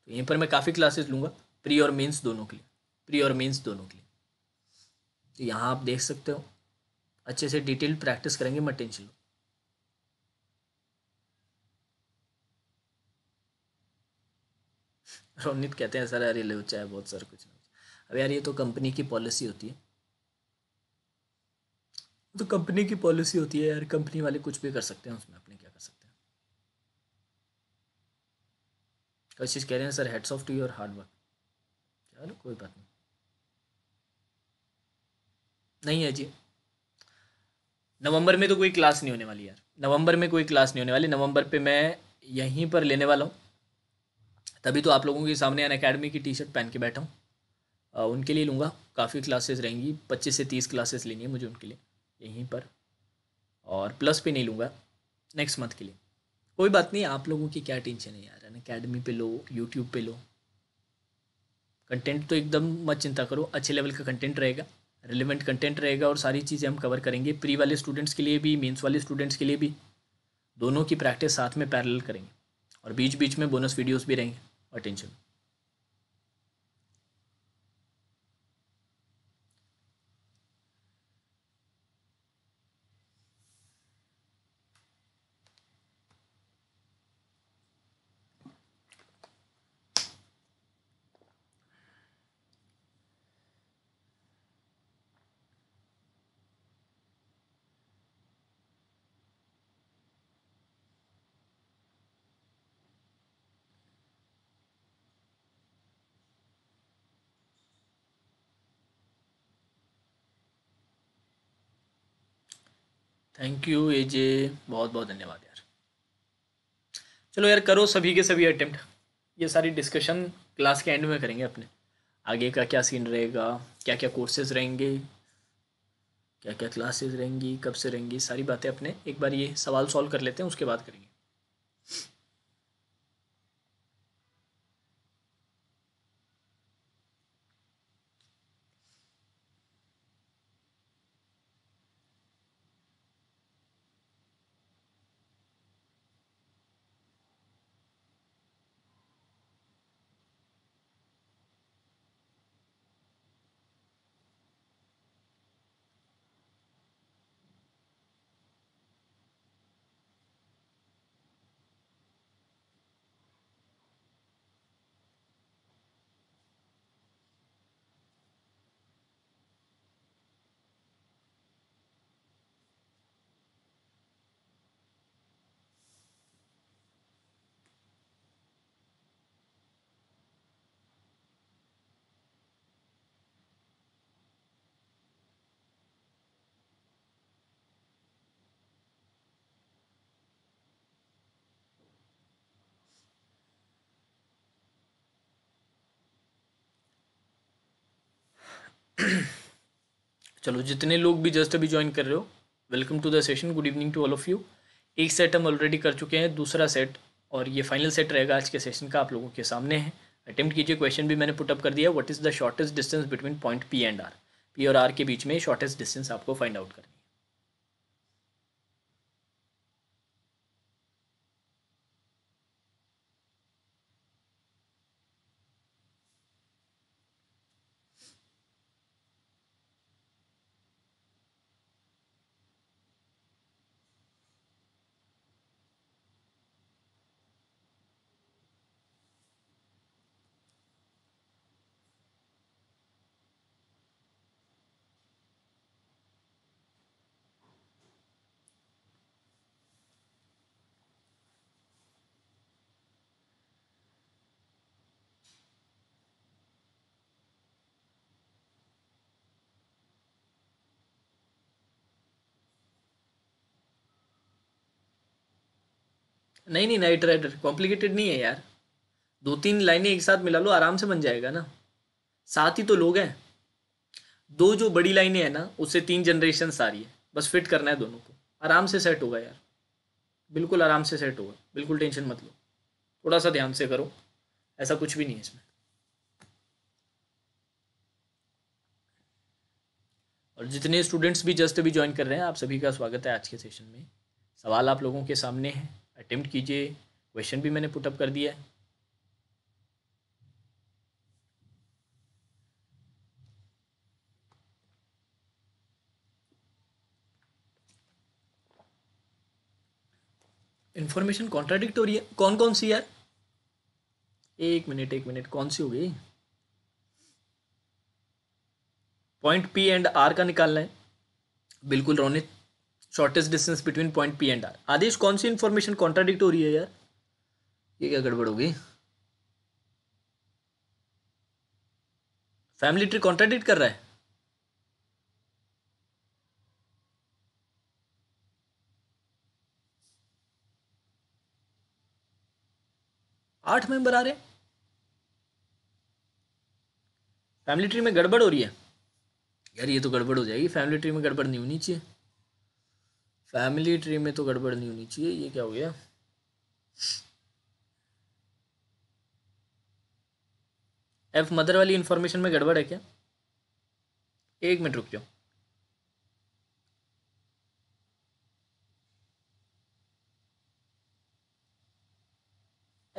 S1: तो यहीं पर मैं काफ़ी क्लासेस लूँगा प्री और मेंस दोनों के लिए प्री और मेंस दोनों के लिए तो यहाँ आप देख सकते हो अच्छे से डिटेल प्रैक्टिस करेंगे मत टेंशन लो रोनित कहते हैं सर अरे ले चाय बहुत सर कुछ नहीं अब यार ये तो कंपनी की पॉलिसी होती है तो कंपनी की पॉलिसी होती है यार कंपनी वाले कुछ भी कर सकते हैं उसमें अपने क्या कर सकते हैं कोशिश कह रहे हैं sir hats off to your hard work चलो कोई बात नहीं नहीं है जी नवंबर में तो कोई क्लास नहीं होने वाली यार नवंबर में कोई क्लास नहीं होने वाली नवंबर पे मैं यहीं पर लेने वाला हूँ तभी तो आप लोगों के सामने अन अकेडमी की टी शर्ट पहन के बैठा हूँ उनके लिए लूँगा काफ़ी क्लासेस रहेंगी पच्चीस से तीस क्लासेस लेनी है मुझे उनके लिए यहीं पर और प्लस पे नहीं लूँगा नेक्स्ट मंथ के लिए कोई बात नहीं आप लोगों की क्या टेंशन है यार अन अकेडमी पर लो यूट्यूब पर लो कंटेंट तो एकदम मत चिंता करो अच्छे लेवल का कंटेंट रहेगा रिलेवेंट कंटेंट रहेगा और सारी चीज़ें हम कवर करेंगे प्री वाले स्टूडेंट्स के लिए भी मेंस वाले स्टूडेंट्स के लिए भी दोनों की प्रैक्टिस साथ में पैरेलल करेंगे और बीच बीच में बोनस वीडियोस भी रहेंगे attention थैंक यू एजे बहुत बहुत धन्यवाद यार चलो यार करो सभी के सभी अटेम्प्ट ये सारी डिस्कशन क्लास के एंड में करेंगे अपने आगे का क्या सीन रहेगा क्या क्या कोर्सेज रहेंगे क्या क्या क्लासेस रहेंगी कब से रहेंगी सारी बातें अपने एक बार ये सवाल सॉल्व कर लेते हैं उसके बाद करेंगे [clears throat] चलो जितने लोग भी जस्ट अभी ज्वाइन कर रहे हो welcome to the session good evening to all of you एक सेट हम ऑलरेडी कर चुके हैं दूसरा सेट और ये फाइनल सेट रहेगा आज के सेशन का आप लोगों के सामने है अटेम्प्ट कीजिए क्वेश्चन भी मैंने पुटअप कर दिया what is the shortest distance between point P and R P और आर के बीच में शॉर्टेस्ट डिस्टेंस आपको फाइंड आउट करनी नहीं नहीं ना राइडर कॉम्प्लिकेटेड नहीं है यार दो तीन लाइनें एक साथ मिला लो आराम से बन जाएगा ना साथ ही तो लोग हैं दो जो बड़ी लाइनें हैं ना उससे तीन जनरेशन आ रही है बस फिट करना है दोनों को आराम से सेट होगा यार बिल्कुल आराम से सेट होगा बिल्कुल टेंशन मत लो थोड़ा सा ध्यान से करो ऐसा कुछ भी नहीं है इसमें और जितने स्टूडेंट्स भी जस्ट अभी ज्वाइन कर रहे हैं आप सभी का स्वागत है आज के सेशन में सवाल आप लोगों के सामने हैं अटेम्प्ट कीजिए क्वेश्चन भी मैंने पुटअप कर दिया है इन्फॉर्मेशन कॉन्ट्राडिक्ट हो रही है कौन कौन सी है एक मिनट एक मिनट कौन सी हो गई पॉइंट पी एंड आर का निकालना है बिल्कुल Ronit shortest distance between point P and R Adesh कौन सी इन्फॉर्मेशन कॉन्ट्राडिक्ट हो रही है यार ये क्या गड़बड़ होगी फैमिली ट्री कॉन्ट्राडिक्ट कर रहा है आठ मेंबर आ रहे फैमिली ट्री में गड़बड़ हो रही है यार ये तो गड़बड़ हो जाएगी फैमिली ट्री में गड़बड़ नहीं होनी चाहिए फैमिली ट्री में तो गड़बड़ नहीं होनी चाहिए ये क्या हो गया एफ मदर वाली इन्फॉर्मेशन में गड़बड़ है क्या एक मिनट रुक जाओ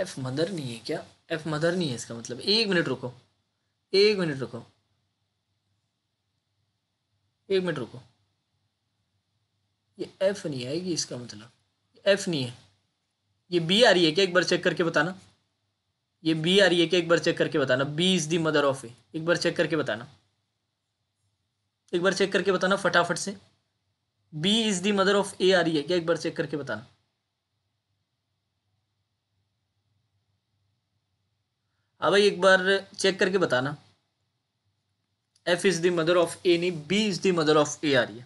S1: एफ मदर नहीं है क्या एफ मदर नहीं है इसका मतलब एक मिनट रुको एक मिनट रुको एक मिनट रुको ये एफ नहीं आएगी इसका मतलब एफ नहीं है ये बी मतलब। आ रही है क्या एक बार चेक करके बताना ये बी आ रही है क्या एक बार चेक करके बताना B is the mother of A एक बार चेक करके बताना एक बार चेक करके बताना फटाफट से B is the mother of A आ रही है क्या एक बार चेक करके बताना हाँ भाई एक बार चेक करके बताना F is the mother of A नहीं B is the mother of A आ रही है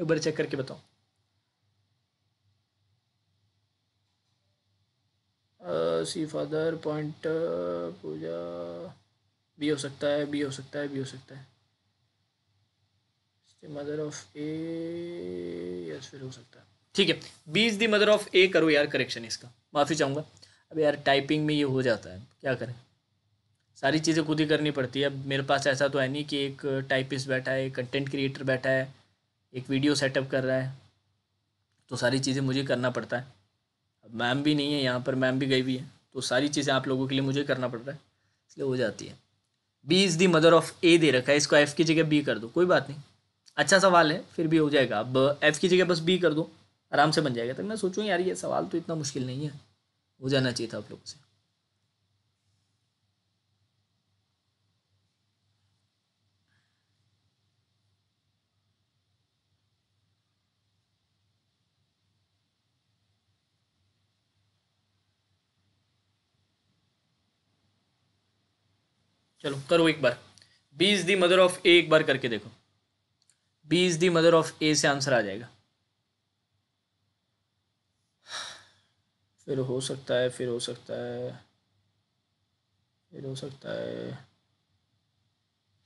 S1: एक बार चेक करके बताओ सी फादर पॉइंट पूजा बी हो सकता है बी हो सकता है बी हो सकता है मदर ऑफ ए यस फिर हो सकता है ठीक है B is the mother of A करो यार करेक्शन इसका माफ़ी चाहूँगा अब यार टाइपिंग में ये हो जाता है क्या करें सारी चीज़ें खुद ही करनी पड़ती है अब मेरे पास ऐसा तो है नहीं कि एक टाइपिस्ट बैठा है एक कंटेंट क्रिएटर बैठा है एक वीडियो सेटअप कर रहा है तो सारी चीज़ें मुझे करना पड़ता है अब मैम भी नहीं है यहाँ पर मैम भी गई हुई है तो सारी चीज़ें आप लोगों के लिए मुझे करना पड़ रहा है इसलिए हो जाती है B is the mother of A दे रखा है इसको एफ़ की जगह बी कर दो कोई बात नहीं अच्छा सवाल है फिर भी हो जाएगा अब एफ़ की जगह बस बी कर दो आराम से बन जाएगा तो मैं सोचूँ यार ये सवाल तो इतना मुश्किल नहीं है हो जाना चाहिए था आप लोगों से चलो करो एक बार B is the mother of A एक बार करके देखो B is the mother of A से आंसर आ जाएगा फिर हो सकता है फिर हो सकता है फिर हो सकता है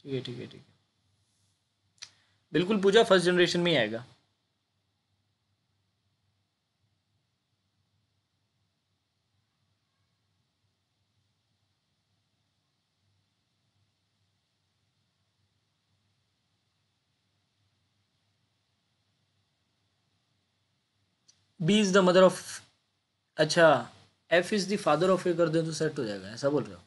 S1: ठीक है ठीक है ठीक है बिल्कुल पूजा फर्स्ट जनरेशन में ही आएगा B is the mother of अच्छा F is the father of A कर दें तो सेट हो जाएगा ऐसा बोल रहे हो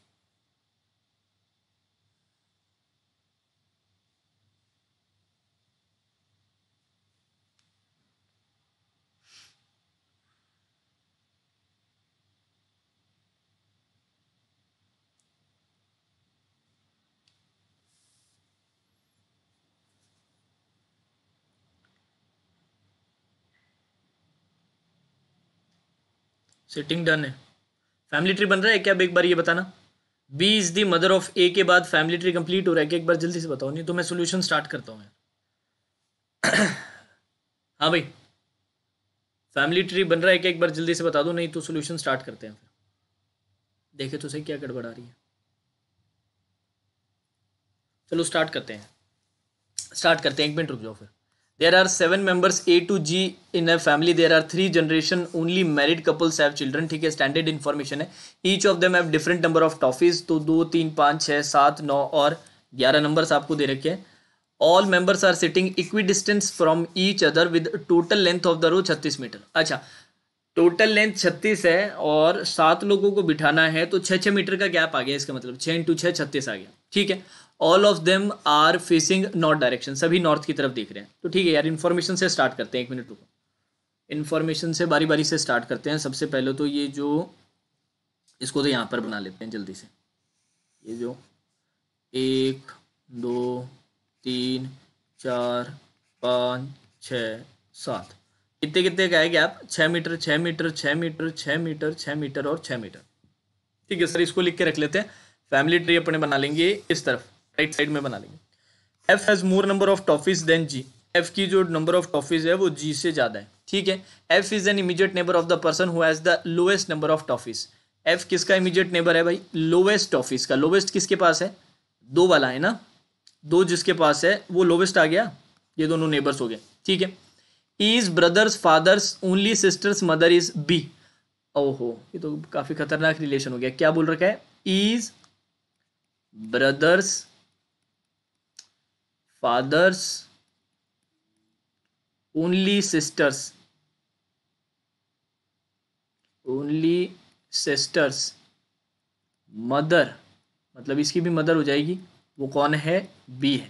S1: सिटिंग डन है फैमिली ट्री बन रहा है क्या एक बार ये बताना B is the mother of A के बाद फैमिली ट्री कंप्लीट हो रहा है क्या एक बार जल्दी से बताओ नहीं तो मैं सोल्यूशन स्टार्ट करता हूँ [coughs] हाँ भाई फैमिली ट्री बन रहा है क्या एक बार जल्दी से बता दो नहीं तो सोल्यूशन स्टार्ट करते हैं फिर देखे तो सही क्या गड़बड़ आ रही है चलो स्टार्ट करते हैं स्टार्ट करते हैं एक मिनट रुक जाओ फिर There are seven members A to G in a family. There are three generation. Only married couples have children. ठीक है standard information है Each of them have different number of toffees. तो दो तीन पाँच छः सात नौ और ग्यारह नंबर्स आपको दे रखे हैं all members are sitting equidistance from each other with total length of the row छत्तीस मीटर अच्छा टोटल लेंथ छत्तीस है और सात लोगों को बिठाना है तो छः छः मीटर का गैप आ गया इसका मतलब छः इंटू छः छत्तीस आ गया ठीक है all of them are facing north direction सभी नॉर्थ की तरफ देख रहे हैं तो ठीक है यार इन्फॉर्मेशन से स्टार्ट करते हैं एक मिनट रुको इन्फॉर्मेशन से बारी बारी से स्टार्ट करते हैं सबसे पहले तो ये जो इसको तो यहाँ पर बना लेते हैं जल्दी से ये जो एक दो तीन चार पाँच छ सात कितने कितने का है आप छः मीटर छः मीटर छः मीटर छः मीटर छः मीटर और छः मीटर ठीक है सर इसको लिख के रख लेते हैं फैमिली ट्री अपने बना लेंगे इस तरफ राइट साइड में बना लेंगे F has more number of toffees than G F की जो नंबर ऑफ टॉफिस है वो जी से ज़्यादा है ठीक है F is an immediate neighbour of the person who has the lowest number of toffees F किसका इमीजिएट नेबर है भाई लोएस्ट ऑफिस का लोवेस्ट किसके पास है दो वाला है ना दो जिसके पास है वो लोवेस्ट आ गया ये दोनों नेबर्स हो गए ठीक है is brothers fathers only sisters mother is B ओहो ये तो काफ़ी खतरनाक रिलेशन हो गया क्या बोल रखा है is brothers fathers only sisters only sisters mother मतलब इसकी भी मदर हो जाएगी वो कौन है बी है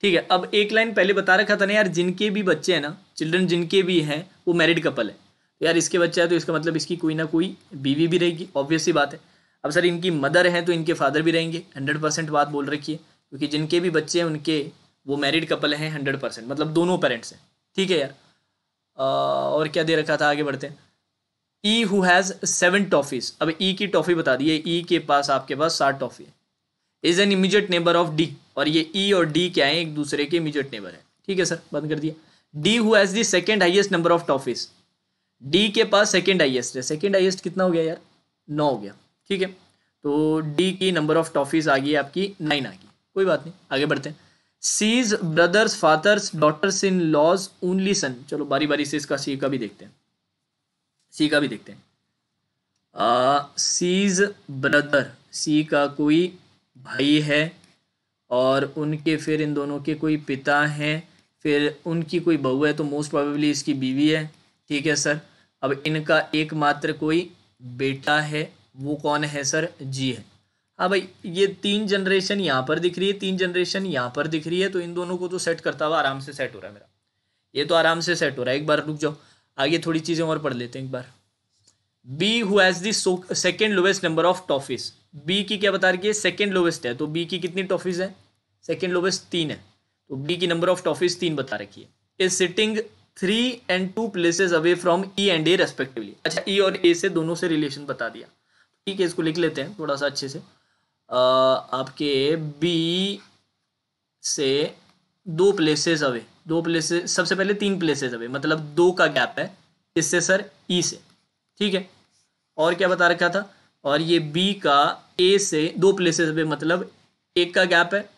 S1: ठीक है अब एक लाइन पहले बता रखा था ना यार जिनके भी बच्चे हैं ना चिल्ड्रन जिनके भी हैं वो मैरिड कपल है तो यार इसके बच्चा है तो इसका मतलब इसकी कोई ना कोई बीवी भी रहेगी ऑब्वियसली बात है अब सर इनकी मदर है तो इनके फादर भी रहेंगे हंड्रेड परसेंट बात बोल रखी है क्योंकि जिनके भी बच्चे हैं उनके वो मैरिड कपल हैं हंड्रेड परसेंट मतलब दोनों पेरेंट्स हैं ठीक है यार आ, और क्या दे रखा था आगे बढ़ते हैं E who has seven toffees अब ई e की टॉफ़ी बता दी ई ई e के पास आपके पास सात टॉफ़ी है is an immediate neighbour of D और ये ई e और डी क्या है एक दूसरे के इमीजिएट नेबर है ठीक है सर बंद कर दिया D who has the second highest number of toffees D के पास सेकेंड हाइएस्ट है सेकेंड हाइएस्ट कितना हो गया यार नौ हो गया ठीक है तो डी की नंबर ऑफ टॉफ़ीज़ आ गई आपकी नाइन आ गई कोई बात नहीं आगे बढ़ते हैं C's brothers fathers daughters in laws only son चलो बारी बारी से इसका सी का भी देखते हैं सी का भी देखते हैं सीज ब्रदर सी का कोई भाई है और उनके फिर इन दोनों के कोई पिता हैं फिर उनकी कोई बहू है तो मोस्ट प्रोबेबली इसकी बीवी है ठीक है सर अब इनका एकमात्र कोई बेटा है वो कौन है सर जी है अब हाँ ये तीन जनरेशन यहाँ पर दिख रही है तीन जनरेशन यहाँ पर दिख रही है तो इन दोनों को तो सेट करता हुआ आराम से सेट हो रहा है मेरा ये तो आराम से सेट हो रहा है एक बार रुक जाओ आगे थोड़ी चीज़ें और पढ़ लेते हैं एक बार B who has the second lowest number of toffees B की क्या बता रही है सेकेंड लोवेस्ट है तो बी की कितनी टॉफिस है सेकेंड लोवेस्ट तीन है तो बी की नंबर ऑफ टॉफिस तीन बता रखी है is sitting three and two places away from E and A respectively अच्छा ई e और ए से दोनों से रिलेशन बता दिया ठीक है इसको लिख लेते हैं थोड़ा सा अच्छे से आपके बी से दो प्लेसेस अवे दो प्लेसेस सबसे पहले तीन प्लेसेस अवे मतलब दो का गैप है इससे सर ई e से ठीक है और क्या बता रखा था और ये बी का ए से दो प्लेसेस अवे मतलब एक का गैप है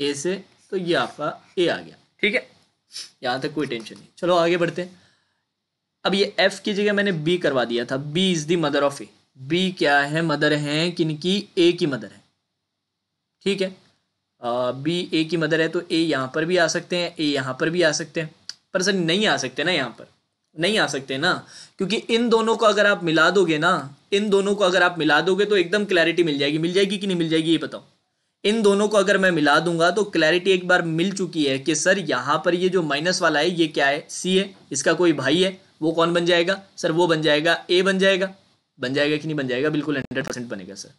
S1: ए से तो ये आपका ए आ गया ठीक है यहाँ तक कोई टेंशन नहीं चलो आगे बढ़ते हैं अब ये एफ की जगह मैंने बी करवा दिया था B is the mother of A B क्या है मदर है किनकी ए की मदर है ठीक है बी ए की मदर है तो ए यहाँ पर भी आ सकते हैं ए यहाँ पर भी आ सकते हैं पर सर नहीं आ सकते ना यहाँ पर नहीं आ सकते ना क्योंकि इन दोनों को अगर आप मिला दोगे ना इन दोनों को अगर आप मिला दोगे तो एकदम क्लैरिटी मिल जाएगी मिल जाएगी कि नहीं मिल जाएगी ये बताओ इन दोनों को अगर मैं मिला दूंगा तो क्लैरिटी एक बार मिल चुकी है कि सर यहाँ पर ये जो माइनस वाला है ये क्या है सी है इसका कोई भाई है वो कौन बन जाएगा सर वो बन जाएगा ए बन जाएगा बन जाएगा कि नहीं बन जाएगा बिल्कुल हंड्रेड परसेंट बनेगा सर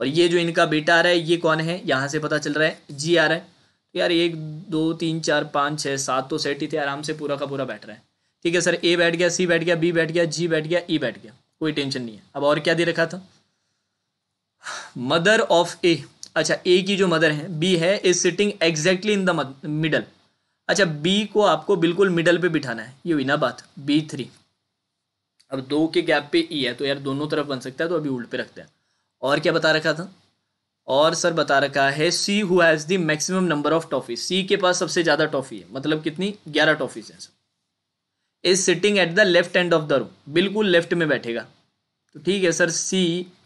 S1: और ये जो इनका बेटा आ रहा है ये कौन है यहाँ से पता चल रहा है जी आ रहा है तो यार एक दो तीन चार पाँच छः सात तो सेट ही थे आराम से पूरा का पूरा बैठ रहा है ठीक है सर ए बैठ गया सी बैठ गया बी बैठ गया जी बैठ गया ई e बैठ गया कोई टेंशन नहीं है अब और क्या दे रखा था मदर ऑफ ए अच्छा ए की जो मदर है बी है is sitting exactly in the middle अच्छा बी को आपको बिल्कुल मिडल पे बिठाना है ये हुई ना बात बी थ्री अब दो के गैप पे ई e है तो यार दोनों तरफ बन सकता है तो अभी उल्ट पे रखते हैं और क्या बता रखा था और सर बता रखा है C who has the maximum number of toffee C के पास सबसे ज़्यादा टॉफी है मतलब कितनी ग्यारह टॉफीज हैं sir is sitting at the left end of the room बिल्कुल लेफ्ट में बैठेगा तो ठीक है सर सी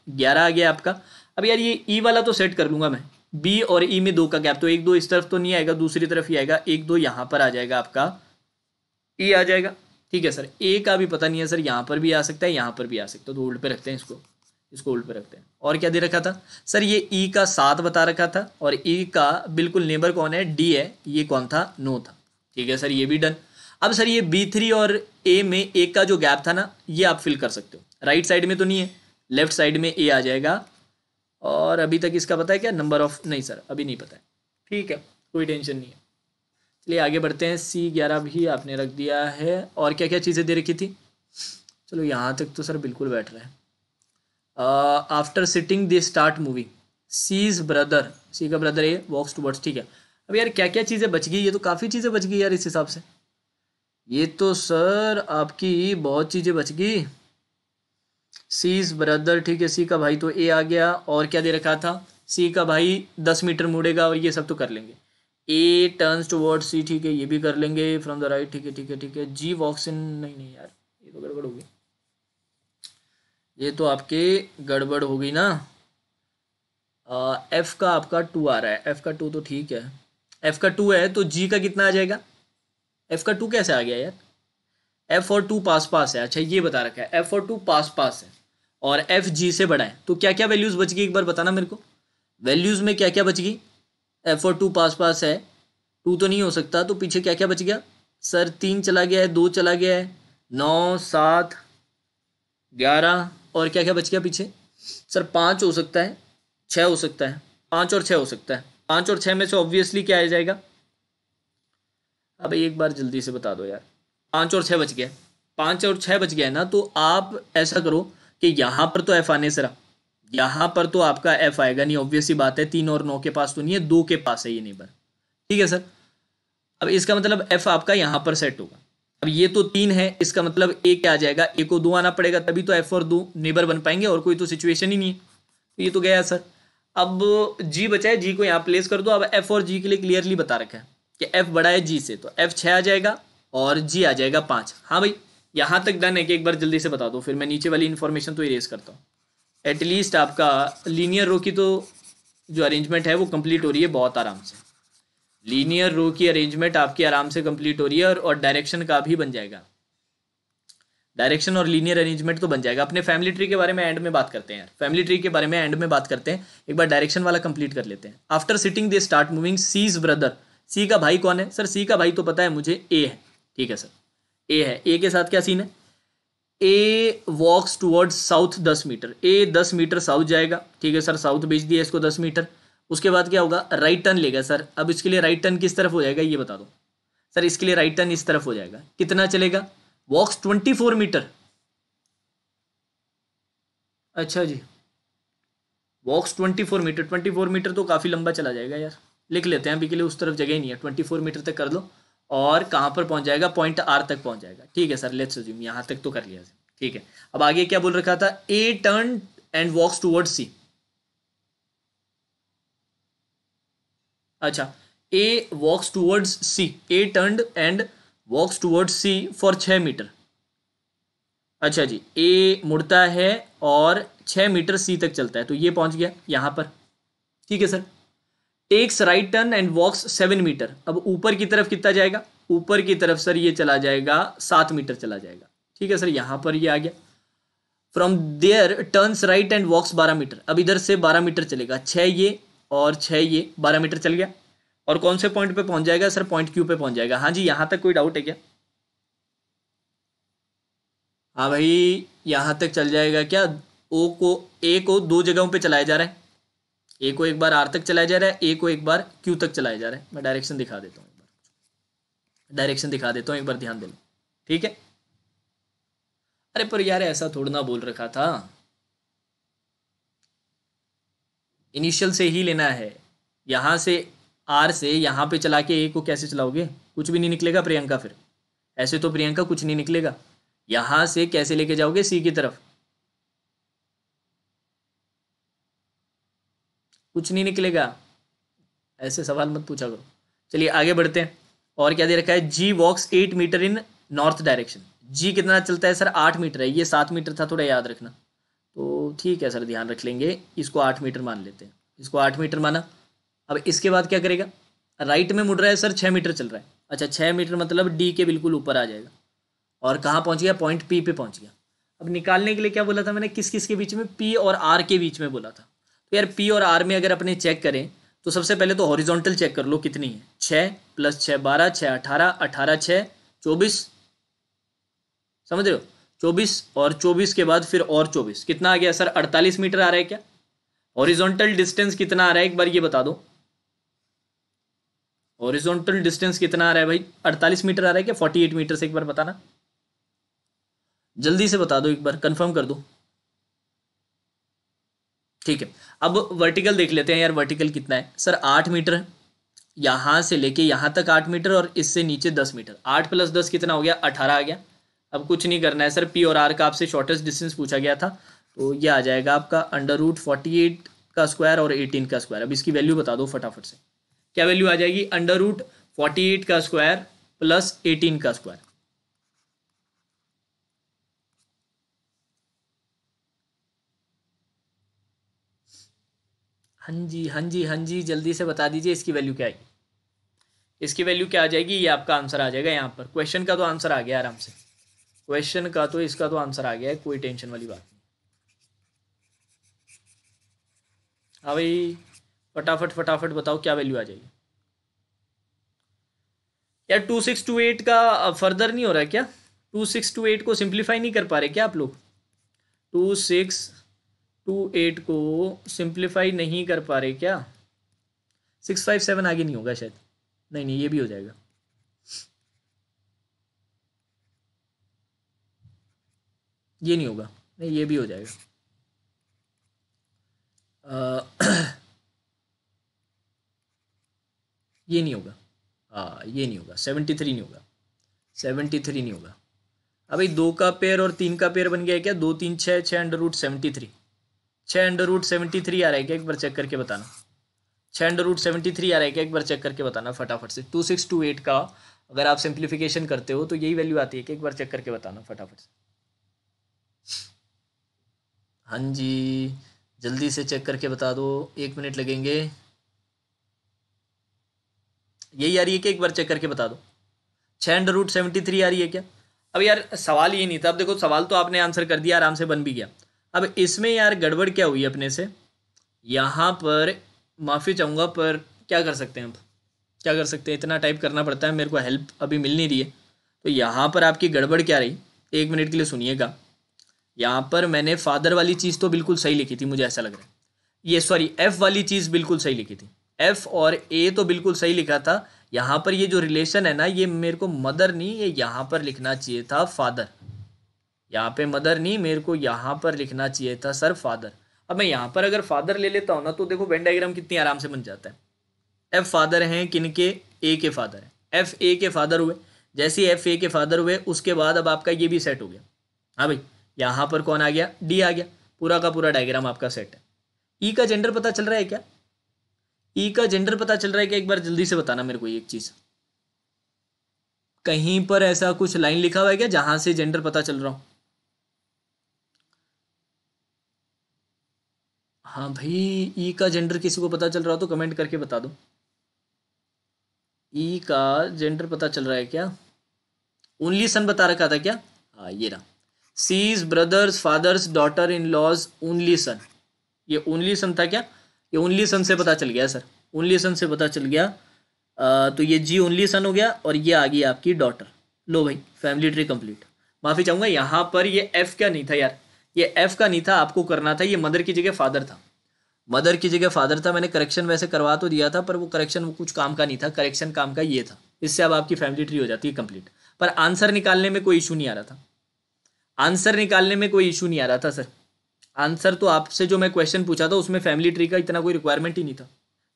S1: ग्यारह आ गया आपका अब यार ये ई e वाला तो सेट कर लूंगा मैं बी और ई e में दो का गैप तो एक दो इस तरफ तो नहीं आएगा दूसरी तरफ ही आएगा एक दो यहाँ पर आ जाएगा आपका ई e आ जाएगा ठीक है सर ए का भी पता नहीं है सर यहाँ पर भी आ सकता है यहाँ पर भी आ सकता है तो होल्ड पे रखते हैं इसको इसको उल्ट पे रखते हैं और क्या दे रखा था सर ये ई e का सात बता रखा था और ई e का बिल्कुल नेबर कौन है डी है ये कौन था नो था ठीक है सर ये भी डन अब सर ये बी थ्री और ए में एक का जो गैप था ना ये आप फिल कर सकते हो राइट साइड में तो नहीं है लेफ्ट साइड में ए आ जाएगा और अभी तक इसका पता है क्या नंबर ऑफ नहीं सर अभी नहीं पता है ठीक है कोई टेंशन नहीं है चलिए आगे बढ़ते हैं सी ग्यारह भी आपने रख दिया है और क्या क्या चीज़ें दे रखी थी चलो यहाँ तक तो सर बिल्कुल बैठ रहा है after sitting they start moving C's brother C का ब्रदर ये वॉक्स टू ठीक है अब यार क्या क्या चीज़ें बच गई ये तो काफ़ी चीज़ें बच गई यार इस हिसाब से ये तो सर आपकी बहुत चीज़ें बच गई सीज ब्रदर ठीक है सी का भाई तो ए आ गया और क्या दे रखा था सी का भाई दस मीटर मुड़ेगा और ये सब तो कर लेंगे A turns toward C ठीक है ये भी कर लेंगे फ्रॉम द राइट ठीक है ठीक है ठीक है जी इन नहीं नहीं यार ये तो गड़बड़ होगी ये तो आपके गड़बड़ हो गई ना एफ़ का आपका टू आ रहा है एफ़ का टू तो ठीक है एफ़ का टू है तो जी का कितना आ जाएगा एफ़ का टू कैसे आ गया यार एफ़ और टू पास पास है अच्छा ये बता रखा है एफ़ और टू पास पास है और एफ़ जी से बड़ा है तो क्या क्या वैल्यूज़ बच गई एक बार बताना मेरे को वैल्यूज़ में क्या क्या बच गई एफ़ और टू पास पास है टू तो नहीं हो सकता तो पीछे क्या क्या बच गया सर तीन चला गया है दो चला गया है नौ सात ग्यारह और क्या क्या बच गया पीछे सर पाँच हो सकता है छः हो सकता है पाँच और छः हो सकता है पाँच और छः में से ऑब्वियसली क्या आ जाएगा अब एक बार जल्दी से बता दो यार पाँच और छः बच गया पाँच और छः बच गया है ना तो आप ऐसा करो कि यहाँ पर तो एफ आने सर यहाँ पर तो आपका एफ आएगा नहीं ऑब्वियसली बात है तीन और नौ के पास तो नहीं है दो के पास है ये नहीं बन ठीक है सर अब इसका मतलब एफ आपका यहाँ पर सेट होगा अब ये तो तीन है इसका मतलब ए क्या आ जाएगा ए को दो आना पड़ेगा तभी तो एफ और दो नेबर बन पाएंगे और कोई तो सिचुएशन ही नहीं है तो ये तो गया सर अब जी बचाए जी को यहाँ प्लेस कर दो अब एफ और जी के लिए क्लियरली बता रखा है कि एफ बड़ा है जी से तो एफ छः आ जाएगा और जी आ जाएगा पाँच हाँ भाई यहाँ तक डन है कि एक बार जल्दी से बता दो फिर मैं नीचे वाली इन्फॉर्मेशन तो इरेज करता हूँ एटलीस्ट आपका लीनियर रो की तो जो अरेंजमेंट है वो कंप्लीट हो रही है बहुत आराम से लीनियर रो की अरेंजमेंट आपकी आराम से कंप्लीट हो रही है और डायरेक्शन का भी बन जाएगा डायरेक्शन और लीनियर अरेंजमेंट तो बन जाएगा अपने फैमिली ट्री के बारे में एंड में बात करते हैं फैमिली ट्री के बारे में एंड में बात करते हैं एक बार डायरेक्शन वाला कंप्लीट कर लेते हैं after sitting they start moving C's brother C का भाई कौन है सर सी का भाई तो पता है मुझे ए है ठीक है सर ए है ए के साथ क्या सीन है ए वॉक्स टूवर्ड्स साउथ दस मीटर ए दस मीटर साउथ जाएगा ठीक है सर साउथ भेज दिया इसको दस मीटर उसके बाद क्या होगा राइट टर्न लेगा सर अब इसके लिए राइट टर्न किस तरफ हो जाएगा ये बता दो सर इसके लिए राइट टर्न इस तरफ हो जाएगा कितना चलेगा वॉक्स ट्वेंटी फोर मीटर अच्छा G walks twenty four meter twenty four meter तो काफ़ी लंबा चला जाएगा यार लिख लेते हैं अभी के लिए उस तरफ जगह ही नहीं है ट्वेंटी फोर मीटर तक कर लो और कहां पर पहुंच जाएगा पॉइंट आर तक पहुंच जाएगा ठीक है सर लेट्स यहां तक तो कर लिया ठीक है अब आगे क्या बोल रखा था A turn and walks toward C अच्छा A walks towards C A turn and walks towards C for छः मीटर अच्छा जी ए मुड़ता है और छः मीटर सी तक चलता है तो ये पहुंच गया यहाँ पर ठीक है sir takes right turn and walks seven meter अब ऊपर की तरफ कितना जाएगा ऊपर की तरफ सर ये चला जाएगा सात मीटर चला जाएगा ठीक है सर यहाँ पर ये आ गया from there turns right and walks बारह मीटर अब इधर से बारह मीटर चलेगा छः ये और छः ये बारह मीटर चल गया और कौन से पॉइंट पे पहुंच जाएगा सर पॉइंट क्यू पे पहुंच जाएगा हाँ जी यहाँ तक कोई डाउट है क्या हाँ भाई यहाँ तक चल जाएगा क्या ओ को ए को दो जगहों पे चलाया जा रहा है ए को एक बार आर तक चलाया जा रहा है ए को एक बार क्यू तक चलाया जा रहा है मैं डायरेक्शन दिखा देता हूँ एक बार डायरेक्शन दिखा देता हूँ एक बार ध्यान दे ठीक है अरे पर यार ऐसा थोड़ा ना बोल रखा था इनिशियल से ही लेना है यहाँ से आर से यहाँ पे चला के ए को कैसे चलाओगे कुछ भी नहीं निकलेगा प्रियंका फिर ऐसे तो प्रियंका कुछ नहीं निकलेगा यहाँ से कैसे लेके जाओगे सी की तरफ कुछ नहीं निकलेगा ऐसे सवाल मत पूछा करो चलिए आगे बढ़ते हैं और क्या दे रखा है G walks eight meter in north direction G कितना चलता है सर आठ मीटर है ये सात मीटर था थोड़ा याद रखना तो ठीक है सर ध्यान रख लेंगे इसको आठ मीटर मान लेते हैं इसको आठ मीटर माना अब इसके बाद क्या करेगा राइट में मुड़ रहा है सर छः मीटर चल रहा है अच्छा छः मीटर मतलब डी के बिल्कुल ऊपर आ जाएगा और कहाँ पहुँच गया पॉइंट पी पे पहुँच गया अब निकालने के लिए क्या बोला था मैंने किस किस के बीच में पी और आर के बीच में बोला था तो यार पी और आर में अगर अपने चेक करें तो सबसे पहले तो हॉरिजॉन्टल चेक कर लो कितनी है छः प्लस छः बारह छः अठारह अठारह छः चौबीस समझ रहे हो 24 और 24 के बाद फिर और 24 कितना आ गया सर 48 मीटर आ रहा है क्या ओरिजोनटल डिस्टेंस कितना आ रहा है एक बार ये बता दो हॉरिजॉन्टल डिस्टेंस कितना आ रहा है भाई 48 मीटर आ रहा है क्या 48 मीटर से एक बार बताना जल्दी से बता दो एक बार कंफर्म कर दो ठीक है अब वर्टिकल देख लेते हैं यार वर्टिकल कितना है सर आठ मीटर है से लेके यहां तक आठ मीटर और इससे नीचे दस मीटर आठ प्लस दस कितना हो गया अठारह आ गया अब कुछ नहीं करना है सर पी और आर का आपसे शॉर्टेस्ट डिस्टेंस पूछा गया था तो ये आ जाएगा आपका अंडर रूट फोर्टी एट का स्क्वायर और एटीन का स्क्वायर अब इसकी वैल्यू बता दो फटाफट से क्या वैल्यू आ जाएगी अंडर रूट फोर्टी एट का स्क्वायर प्लस एटीन का स्क्वायर हाँ जी हाँ जी हाँ जी जल्दी से बता दीजिए इसकी वैल्यू क्या आएगी इसकी वैल्यू क्या आ जाएगी ये आपका आंसर आ जाएगा यहाँ पर क्वेश्चन का तो आंसर आ गया आराम से क्वेश्चन का तो इसका तो आंसर आ गया है कोई टेंशन वाली बात नहीं हाँ भाई फटाफट फटाफट बताओ क्या वैल्यू आ जाएगी यार टू सिक्स टू एट का फर्दर नहीं हो रहा है क्या टू सिक्स टू एट को सिंप्लीफाई नहीं कर पा रहे क्या आप लोग टू सिक्स टू एट को सिंप्लीफाई नहीं कर पा रहे क्या सिक्स फाइव सेवन आगे नहीं होगा शायद नहीं नहीं ये भी हो जाएगा ये नहीं होगा नहीं ये भी हो जाएगा आ, ये नहीं होगा हाँ ये नहीं होगा सेवेंटी थ्री नहीं होगा सेवेंटी थ्री नहीं होगा अभी हाँ दो का पेयर और तीन का पेयर बन गया है क्या दो तीन छः छः अंडर रूट सेवेंटी थ्री छः अंडर रूट सेवेंटी थ्री आ रहा है क्या एक बार चेक करके बताना छः अंडर रूट सेवेंटी थ्री आ रहा है क्या एक बार चेक करके बताना फटाफट से टू सिक्स टू एट का अगर आप सिंप्लीफिकेशन करते हो तो यही वैल्यू आती है कि एक बार चेक करके बताना फटाफट से हाँ जी जल्दी से चेक करके बता दो एक मिनट लगेंगे यही आ रही है कि एक बार चेक करके बता दो छः अंडर रूट सेवेंटी थ्री आ रही है क्या अब यार सवाल ये नहीं था अब देखो सवाल तो आपने आंसर कर दिया आराम से बन भी गया अब इसमें यार गड़बड़ क्या हुई अपने से यहाँ पर माफ़ी चाहूँगा पर क्या कर सकते हैं आप क्या कर सकते हैं इतना टाइप करना पड़ता है मेरे को हेल्प अभी मिल नहीं रही है तो यहाँ पर आपकी गड़बड़ क्या रही एक मिनट के लिए सुनिएगा यहाँ पर मैंने फादर वाली चीज़ तो बिल्कुल सही लिखी थी मुझे ऐसा लग रहा है ये सॉरी एफ़ वाली चीज़ बिल्कुल सही लिखी थी एफ़ और ए तो बिल्कुल सही लिखा था यहाँ पर ये जो रिलेशन है ना ये मेरे को मदर नहीं ये यहाँ पर लिखना चाहिए था फादर यहाँ पे मदर नहीं मेरे को यहाँ पर लिखना चाहिए था सर फादर अब मैं यहाँ पर अगर फादर ले लेता हूँ ना तो देखो वेंडाइग्राम कितनी आराम से बन जाता है एफ़ फादर हैं किन के ए के फादर हैं एफ़ ए के फादर हुए जैसे एफ़ ए के फादर हुए उसके बाद अब आपका ये भी सेट हो गया हाँ भाई यहाँ पर कौन आ गया डी आ गया पूरा का पूरा डायग्राम आपका सेट है ई e का जेंडर पता चल रहा है क्या ई e का जेंडर पता चल रहा है क्या एक बार जल्दी से बताना मेरे को एक चीज़ कहीं पर ऐसा कुछ लाइन लिखा हुआ है क्या जहां से जेंडर पता चल रहा हूं हाँ भाई ई e का जेंडर किसी को पता चल रहा हो तो कमेंट करके बता दो ई e का जेंडर पता चल रहा है क्या ओनली सन बता रखा था क्या हाँ ये रहा C's brothers fathers daughter in laws only son ये ओनली सन था क्या ये ओनली सन से पता चल गया सर ओनली सन से पता चल गया आ, तो ये जी ओनली सन हो गया और ये आ गई आपकी डॉटर लो भाई फैमिली ट्री कंप्लीट माफ़ी चाहूंगा यहाँ पर ये एफ़ क्या नहीं था यार ये एफ़ का नहीं था आपको करना था ये मदर की जगह फादर था मदर की जगह फादर था मैंने करेक्शन वैसे करवा तो दिया था पर वो करेक्शन वो कुछ काम का नहीं था करेक्शन काम का ये था इससे अब आपकी फैमिली ट्री हो जाती है कंप्लीट पर आंसर निकालने में कोई इशू नहीं आ रहा था आंसर निकालने में कोई इशू नहीं आ रहा था सर आंसर तो आपसे जो मैं क्वेश्चन पूछा था उसमें फैमिली ट्री का इतना कोई रिक्वायरमेंट ही नहीं था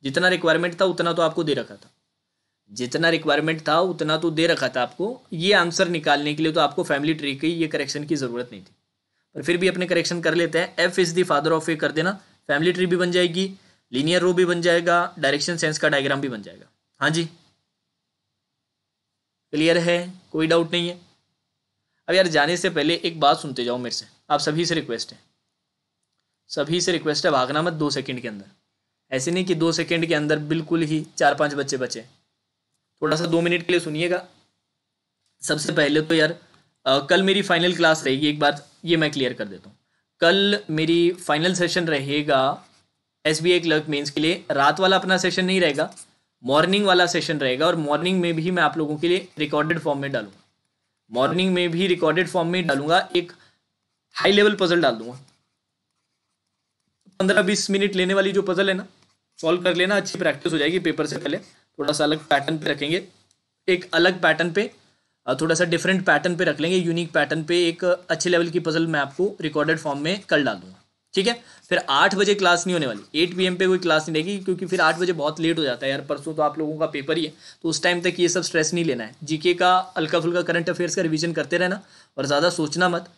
S1: जितना रिक्वायरमेंट था उतना तो आपको दे रखा था जितना रिक्वायरमेंट था उतना तो दे रखा था आपको ये आंसर निकालने के लिए तो आपको फैमिली ट्री की ये करेक्शन की ज़रूरत नहीं थी पर फिर भी अपने करेक्शन कर लेते हैं F is the father of A कर देना फैमिली ट्री भी बन जाएगी लीनियर रो भी बन जाएगा डायरेक्शन सेंस का डायग्राम भी बन जाएगा हाँ जी क्लियर है कोई डाउट नहीं है अब यार जाने से पहले एक बात सुनते जाओ मेरे से आप सभी से रिक्वेस्ट है सभी से रिक्वेस्ट है भागना मत दो सेकंड के अंदर ऐसे नहीं कि दो सेकंड के अंदर बिल्कुल ही चार पांच बच्चे बचे थोड़ा सा दो मिनट के लिए सुनिएगा सबसे पहले तो यार आ, कल मेरी फाइनल क्लास रहेगी एक बार ये मैं क्लियर कर देता हूँ कल मेरी फाइनल सेशन रहेगा S B A clerk mains के लिए रात वाला अपना सेशन नहीं रहेगा मॉर्निंग वाला सेशन रहेगा और मॉर्निंग में भी मैं आप लोगों के लिए रिकॉर्डेड फॉर्म में डालूंगा मॉर्निंग में भी रिकॉर्डेड फॉर्म में डालूंगा एक हाई लेवल पजल डाल दूंगा पंद्रह बीस मिनट लेने वाली जो पजल है ना सॉल्व कर लेना अच्छी प्रैक्टिस हो जाएगी पेपर से पहले थोड़ा सा अलग पैटर्न पे रखेंगे एक अलग पैटर्न पे थोड़ा सा डिफरेंट पैटर्न पे रख लेंगे यूनिक पैटर्न पे एक अच्छे लेवल की पजल मैं आपको रिकॉर्डेड फॉर्म में कल डाल दूंगा ठीक है फिर आठ बजे क्लास नहीं होने वाली एट पी पे कोई क्लास नहीं रहेगी क्योंकि फिर आठ बजे बहुत लेट हो जाता है यार परसों तो आप लोगों का पेपर ही है तो उस टाइम तक ये सब स्ट्रेस नहीं लेना है जीके का हल्का फुल्का करंट अफेयर्स का रिविजन करते रहना और ज़्यादा सोचना मत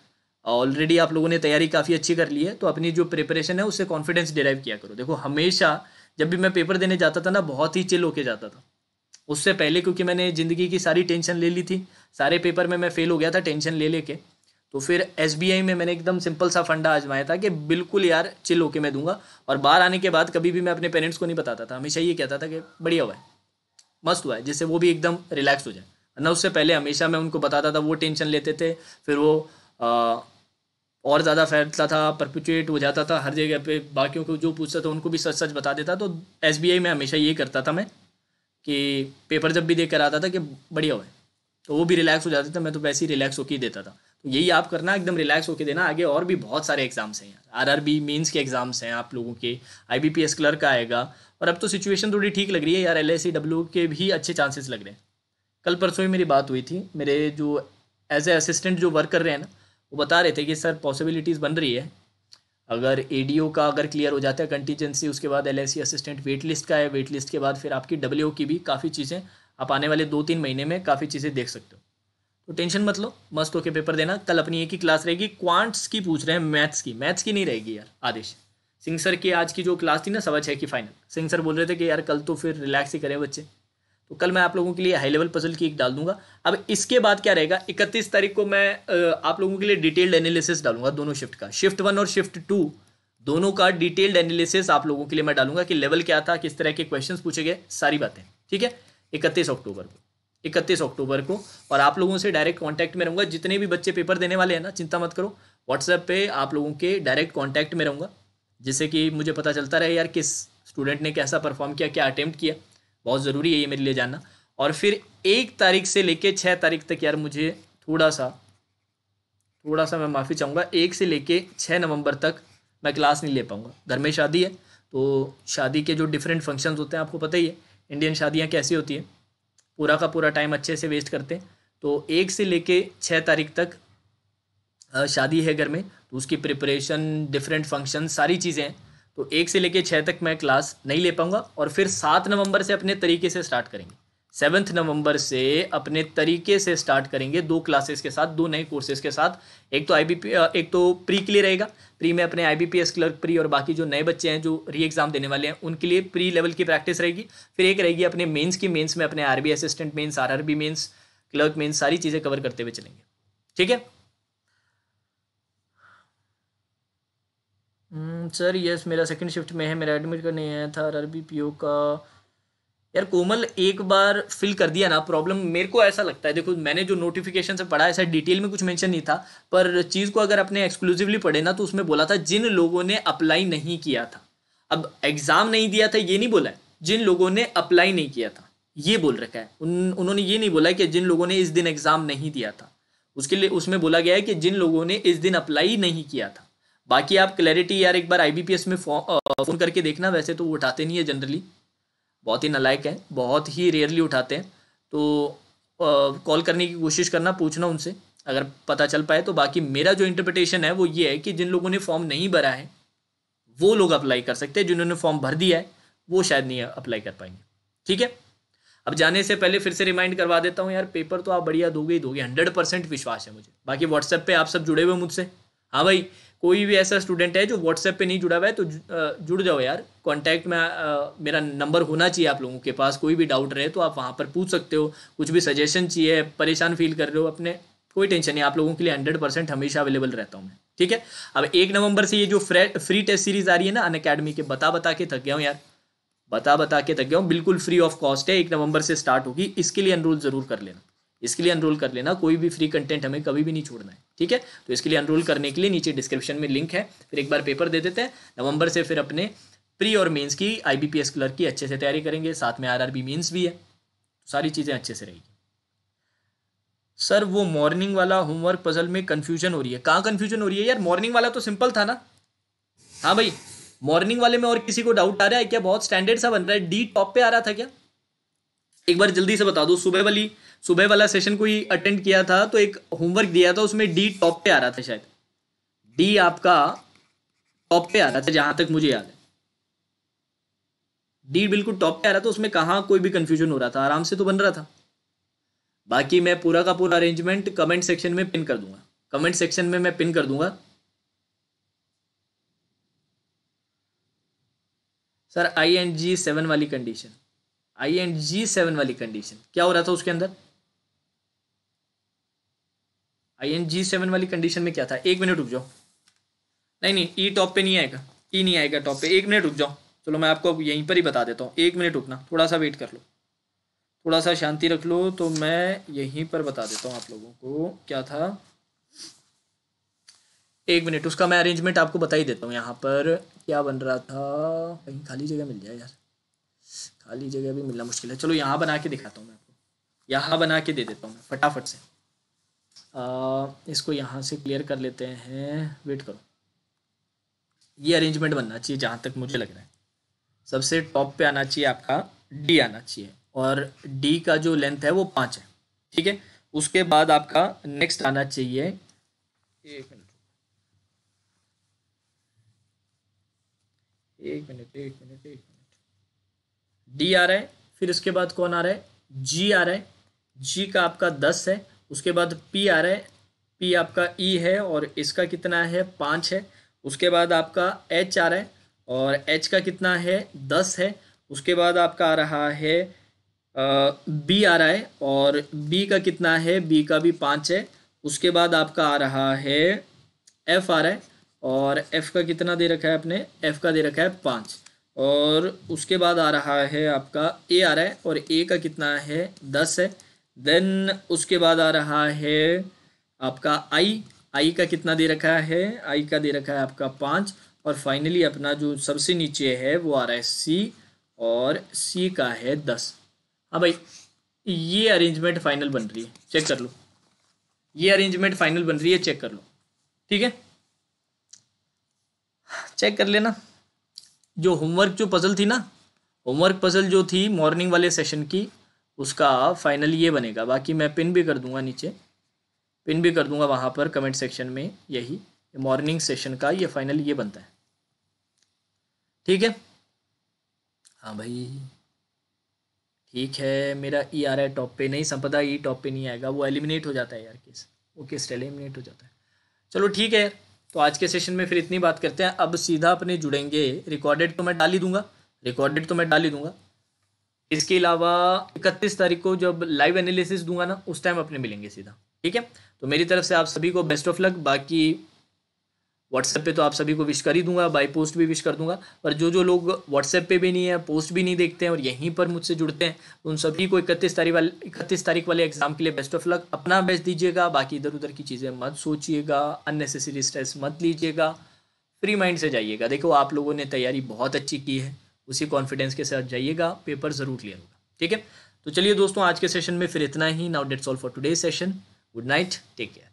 S1: ऑलरेडी आप लोगों ने तैयारी काफ़ी अच्छी कर ली है तो अपनी जो प्रिपरेशन है उससे कॉन्फिडेंस डिराइव किया करो देखो हमेशा जब भी मैं पेपर देने जाता था ना बहुत ही चिल होके जाता था उससे पहले क्योंकि मैंने ज़िंदगी की सारी टेंशन ले ली थी सारे पेपर में मैं फेल हो गया था टेंशन ले लेके तो फिर एस में मैंने एकदम सिंपल सा फंडा आजमाया था कि बिल्कुल यार चिल होके मैं दूंगा और बाहर आने के बाद कभी भी मैं अपने पेरेंट्स को नहीं बताता था हमेशा ये कहता था कि बढ़िया हुआ है मस्त हुआ है जिससे वो भी एकदम रिलैक्स हो जाए ना उससे पहले हमेशा मैं उनको बताता था वो टेंशन लेते थे फिर वो आ, और ज़्यादा फैलता था परपिचुएट हो जाता था हर जगह पे बाकियों को जो पूछता था उनको भी सच सच बता देता तो एस में हमेशा ये करता था मैं कि पेपर जब भी देख कर आता था कि बढ़िया हुआ है तो वो भी रिलैक्स हो जाते थे मैं तो वैसे ही रिलैक्स होकर ही देता था यही आप करना एकदम रिलैक्स होकर देना आगे और भी बहुत सारे एग्जाम्स हैं यार आर आर बी मीन्स के एग्जाम्स हैं आप लोगों के I B P S clerk आएगा और अब तो सिचुएशन थोड़ी ठीक लग रही है यार एल आई सी डब्ल्यू के भी अच्छे चांसेस लग रहे हैं कल परसों ही मेरी बात हुई थी मेरे जो एज ए असिस्टेंट जो वर्क कर रहे हैं ना वो बता रहे थे कि सर पॉसिबिलिटीज़ बन रही है अगर ए का अगर क्लियर हो जाता है कंटीजेंसी उसके बाद एल असिस्टेंट वेट लिस्ट का है वेट लिस्ट के बाद फिर आपकी डब्ल्यू की भी काफ़ी चीज़ें आप आने वाले दो तीन महीने में काफ़ी चीज़ें देख सकते हो तो टेंशन मत लो मस्त होके पेपर देना कल अपनी एक ही क्लास रहेगी क्वांट्स की पूछ रहे हैं मैथ्स की मैथ्स की नहीं रहेगी यार आदेश सिंह सर की आज की जो क्लास थी ना सवा छः की फाइनल सिंह सर बोल रहे थे कि यार कल तो फिर रिलैक्स ही करें बच्चे तो कल मैं आप लोगों के लिए हाई लेवल पजल की एक डाल दूंगा अब इसके बाद क्या रहेगा इकतीस तारीख को मैं आप लोगों के लिए डिटेल्ड एनालिसिस डालूंगा दोनों शिफ्ट का शिफ्ट वन और शिफ्ट टू दोनों का डिटेल्ड एनालिसिस आप लोगों के लिए मैं डालूंगा कि लेवल क्या था किस तरह के क्वेश्चन पूछे गए सारी बातें ठीक है इकतीस अक्टूबर को इकतीस अक्टूबर को और आप लोगों से डायरेक्ट कांटेक्ट में रहूँगा जितने भी बच्चे पेपर देने वाले हैं ना चिंता मत करो व्हाट्सएप पे आप लोगों के डायरेक्ट कांटेक्ट में रहूँगा जिससे कि मुझे पता चलता रहे यार किस स्टूडेंट ने कैसा परफॉर्म किया क्या अटैम्प्ट किया बहुत ज़रूरी है ये मेरे लिए जानना और फिर एक तारीख से लेके छः तारीख तक यार मुझे थोड़ा सा थोड़ा सा मैं माफ़ी चाहूँगा एक से लेके छः नवंबर तक मैं क्लास नहीं ले पाऊँगा घर में शादी है तो शादी के जो डिफरेंट फंक्शंस होते हैं आपको पता ही है इंडियन शादियाँ कैसी होती हैं पूरा का पूरा टाइम अच्छे से वेस्ट करते हैं तो एक से लेके छः तारीख तक शादी है घर में तो उसकी प्रिपरेशन डिफरेंट फंक्शन सारी चीज़ें हैं तो एक से लेके छः तक मैं क्लास नहीं ले पाऊँगा और फिर सात नवंबर से अपने तरीके से स्टार्ट करेंगे सेवन्थ नवंबर से अपने तरीके से स्टार्ट करेंगे दो क्लासेस के साथ दो नए कोर्सेज के साथ एक तो आई एक तो प्री के लिए रहेगा प्री में अपने आई क्लर्क प्री और बाकी जो नए बच्चे हैं जो री एग्ज़ाम देने वाले हैं उनके लिए प्री लेवल की प्रैक्टिस रहेगी फिर एक रहेगी अपने मेन्स की मेन्स में अपने R assistant mains R mains clerk mains सारी चीज़ें कवर करते हुए चलेंगे ठीक है सर hmm, यस मेरा सेकंड शिफ्ट में है मेरा एडमिट करने आया था आर आर पी ओ का यार कोमल एक बार फिल कर दिया ना प्रॉब्लम मेरे को ऐसा लगता है देखो मैंने जो नोटिफिकेशन से पढ़ा ऐसा डिटेल में कुछ मेंशन नहीं था पर चीज़ को अगर अपने एक्सक्लूसिवली पढ़े ना तो उसमें बोला था जिन लोगों ने अप्लाई नहीं किया था अब एग्ज़ाम नहीं दिया था ये नहीं बोला है जिन लोगों ने अप्लाई नहीं किया था ये बोल रखा है उन उन्होंने ये नहीं बोला कि जिन लोगों ने इस दिन एग्ज़ाम नहीं दिया था उसके लिए उसमें बोला गया है कि जिन लोगों ने इस दिन अप्लाई नहीं किया था बाकी आप क्लैरिटी यार एक बार आई में फ़ोन करके देखना वैसे तो वो उठाते नहीं है जनरली बहुत ही नलायक है बहुत ही रेयरली उठाते हैं तो कॉल करने की कोशिश करना पूछना उनसे अगर पता चल पाए तो बाकी मेरा जो इंटरप्रिटेशन है वो ये है कि जिन लोगों ने फॉर्म नहीं भरा है वो लोग अप्लाई कर सकते हैं जिन्होंने फॉर्म भर दिया है वो शायद नहीं अप्लाई कर पाएंगे ठीक है अब जाने से पहले फिर से रिमाइंड करवा देता हूँ यार पेपर तो आप बढ़िया दोगे ही दोगे हंड्रेड परसेंट विश्वास है मुझे बाकी व्हाट्सएप पे आप सब जुड़े हुए मुझसे हाँ भाई कोई भी ऐसा स्टूडेंट है जो व्हाट्सएप पे नहीं जुड़ा हुआ है तो जुड़ जाओ यार कांटेक्ट में मेरा नंबर होना चाहिए आप लोगों के पास कोई भी डाउट रहे तो आप वहाँ पर पूछ सकते हो कुछ भी सजेशन चाहिए परेशान फील कर रहे हो अपने कोई टेंशन नहीं आप लोगों के लिए हंड्रेड परसेंट हमेशा अवेलेबल रहता हूँ मैं ठीक है अब एक नवंबर से ये जो फ्री टेस्ट सीरीज आ रही है ना अन अकेडमी के बता बता के थक गया हूँ यार बता बता के थक गया हूँ बिल्कुल फ्री ऑफ कॉस्ट है एक नवंबर से स्टार्ट होगी इसके लिए एनरोल जरूर कर लेना इसके लिए अनरोल कर लेना कोई भी फ्री कंटेंट हमें कभी भी नहीं छोड़ना है ठीक है तो इसके लिए अनरोल करने के लिए नीचे डिस्क्रिप्शन में लिंक है फिर एक बार पेपर दे देते हैं नवंबर से फिर अपने प्री और मेंस की आईबीपीएस क्लर्क की अच्छे से तैयारी करेंगे साथ में आरआरबी मेंस भी है तो सारी चीज़ें अच्छे से रहेगी सर वो मॉर्निंग वाला होमवर्क पजल में कन्फ्यूजन हो रही है कहाँ कन्फ्यूजन हो रही है यार मॉर्निंग वाला तो सिंपल था ना हाँ भाई मॉर्निंग वाले में और किसी को डाउट आ रहा है क्या बहुत स्टैंडर्ड सा बन रहा है डी टॉप पे आ रहा था क्या एक बार जल्दी से बता दो सुबह वाली सुबह वाला सेशन कोई अटेंड किया था तो एक होमवर्क दिया था उसमें डी टॉप पे आ रहा था शायद डी आपका टॉप पे आ रहा था जहां तक मुझे याद है डी बिल्कुल टॉप पे आ रहा था उसमें कहा कोई भी कंफ्यूजन हो रहा था आराम से तो बन रहा था बाकी मैं पूरा का पूरा अरेंजमेंट कमेंट सेक्शन में पिन कर दूंगा कमेंट सेक्शन में मैं पिन कर दूंगा sir I and G seven वाली condition I and G seven वाली कंडीशन क्या हो रहा था उसके अंदर आई एन जी सेवन वाली कंडीशन में क्या था एक मिनट रुक जाओ नहीं नहीं ई e टॉप पे नहीं आएगा ई e नहीं आएगा टॉप पे एक मिनट रुक जाओ चलो मैं आपको यहीं पर ही बता देता हूँ एक मिनट रुकना थोड़ा सा वेट कर लो थोड़ा सा शांति रख लो तो मैं यहीं पर बता देता हूँ आप लोगों को क्या था एक मिनट उसका मैं अरेंजमेंट आपको बता ही देता हूँ यहाँ पर क्या बन रहा था कहीं खाली जगह मिल जाए यार खाली जगह भी मिलना मुश्किल है चलो यहाँ बना के दिखाता हूँ मैं आपको यहाँ बना के दे देता हूँ मैं फटाफट से इसको यहाँ से क्लियर कर लेते हैं वेट करो ये अरेंजमेंट बनना चाहिए जहाँ तक मुझे लग रहा है सबसे टॉप पे आना चाहिए आपका डी आना चाहिए और डी का जो लेंथ है वो पाँच है ठीक है उसके बाद आपका नेक्स्ट आना चाहिए एक मिनट एक मिनट एक मिनट एक मिनट डी आ रहा है फिर उसके बाद कौन आ रहा है जी आ रहा है जी का आपका दस है उसके बाद पी आ रहा है पी आपका ई e है और इसका कितना है पाँच है उसके बाद आपका एच आ रहा है और एच का कितना है दस है उसके बाद आपका आ रहा है बी आ रहा है और बी का कितना है बी का भी पाँच है उसके बाद आपका आ रहा है एफ आ रहा है और एफ़ का कितना दे रखा है आपने एफ़ का दे रखा है पाँच और उसके बाद आ रहा है आपका ए आ रहा है और ए का कितना है दस है देन उसके बाद आ रहा है आपका आई आई का कितना दे रखा है आई का दे रखा है आपका पाँच और फाइनली अपना जो सबसे नीचे है वो आ रहा है सी और सी का है दस हाँ भाई ये अरेंजमेंट फाइनल बन रही है चेक कर लो ये अरेंजमेंट फाइनल बन रही है चेक कर लो ठीक है चेक कर लेना जो होमवर्क जो पजल थी ना होमवर्क पजल जो थी मॉर्निंग वाले सेशन की उसका फाइनल ये बनेगा बाकी मैं पिन भी कर दूंगा नीचे पिन भी कर दूंगा वहाँ पर कमेंट सेक्शन में यही मॉर्निंग सेशन का ये फाइनल ये बनता है ठीक है हाँ भाई ठीक है मेरा ई आ रहा है टॉप पे नहीं संपदा ई e टॉप पे नहीं आएगा वो एलिमिनेट हो जाता है यार केस वो केस एलिमिनेट हो जाता है चलो ठीक है तो आज के सेशन में फिर इतनी बात करते हैं अब सीधा अपने जुड़ेंगे रिकॉर्डेड तो मैं डाल ही दूंगा रिकॉर्डेड तो मैं डाल ही दूंगा इसके अलावा इकतीस तारीख को जब लाइव एनालिसिस दूंगा ना उस टाइम अपने मिलेंगे सीधा ठीक है तो मेरी तरफ से आप सभी को बेस्ट ऑफ लक बाकी व्हाट्सएप पे तो आप सभी को विश कर ही दूंगा बाई पोस्ट भी विश कर दूंगा पर जो जो लोग व्हाट्सएप पे भी नहीं है पोस्ट भी नहीं देखते हैं और यहीं पर मुझसे जुड़ते हैं तो उन सभी को इकतीस तारीख वाले इकतीस तारीख वाले एग्जाम के लिए बेस्ट ऑफ लक अपना बेस्ट दीजिएगा बाकी इधर उधर की चीज़ें मत सोचिएगा अननेसेसरी स्ट्रेस मत लीजिएगा फ्री माइंड से जाइएगा देखो आप लोगों ने तैयारी बहुत अच्छी की है उसी कॉन्फिडेंस के साथ जाइएगा पेपर ज़रूर क्लियर होगा ठीक है तो चलिए दोस्तों आज के सेशन में फिर इतना ही now that's all for today session good night take care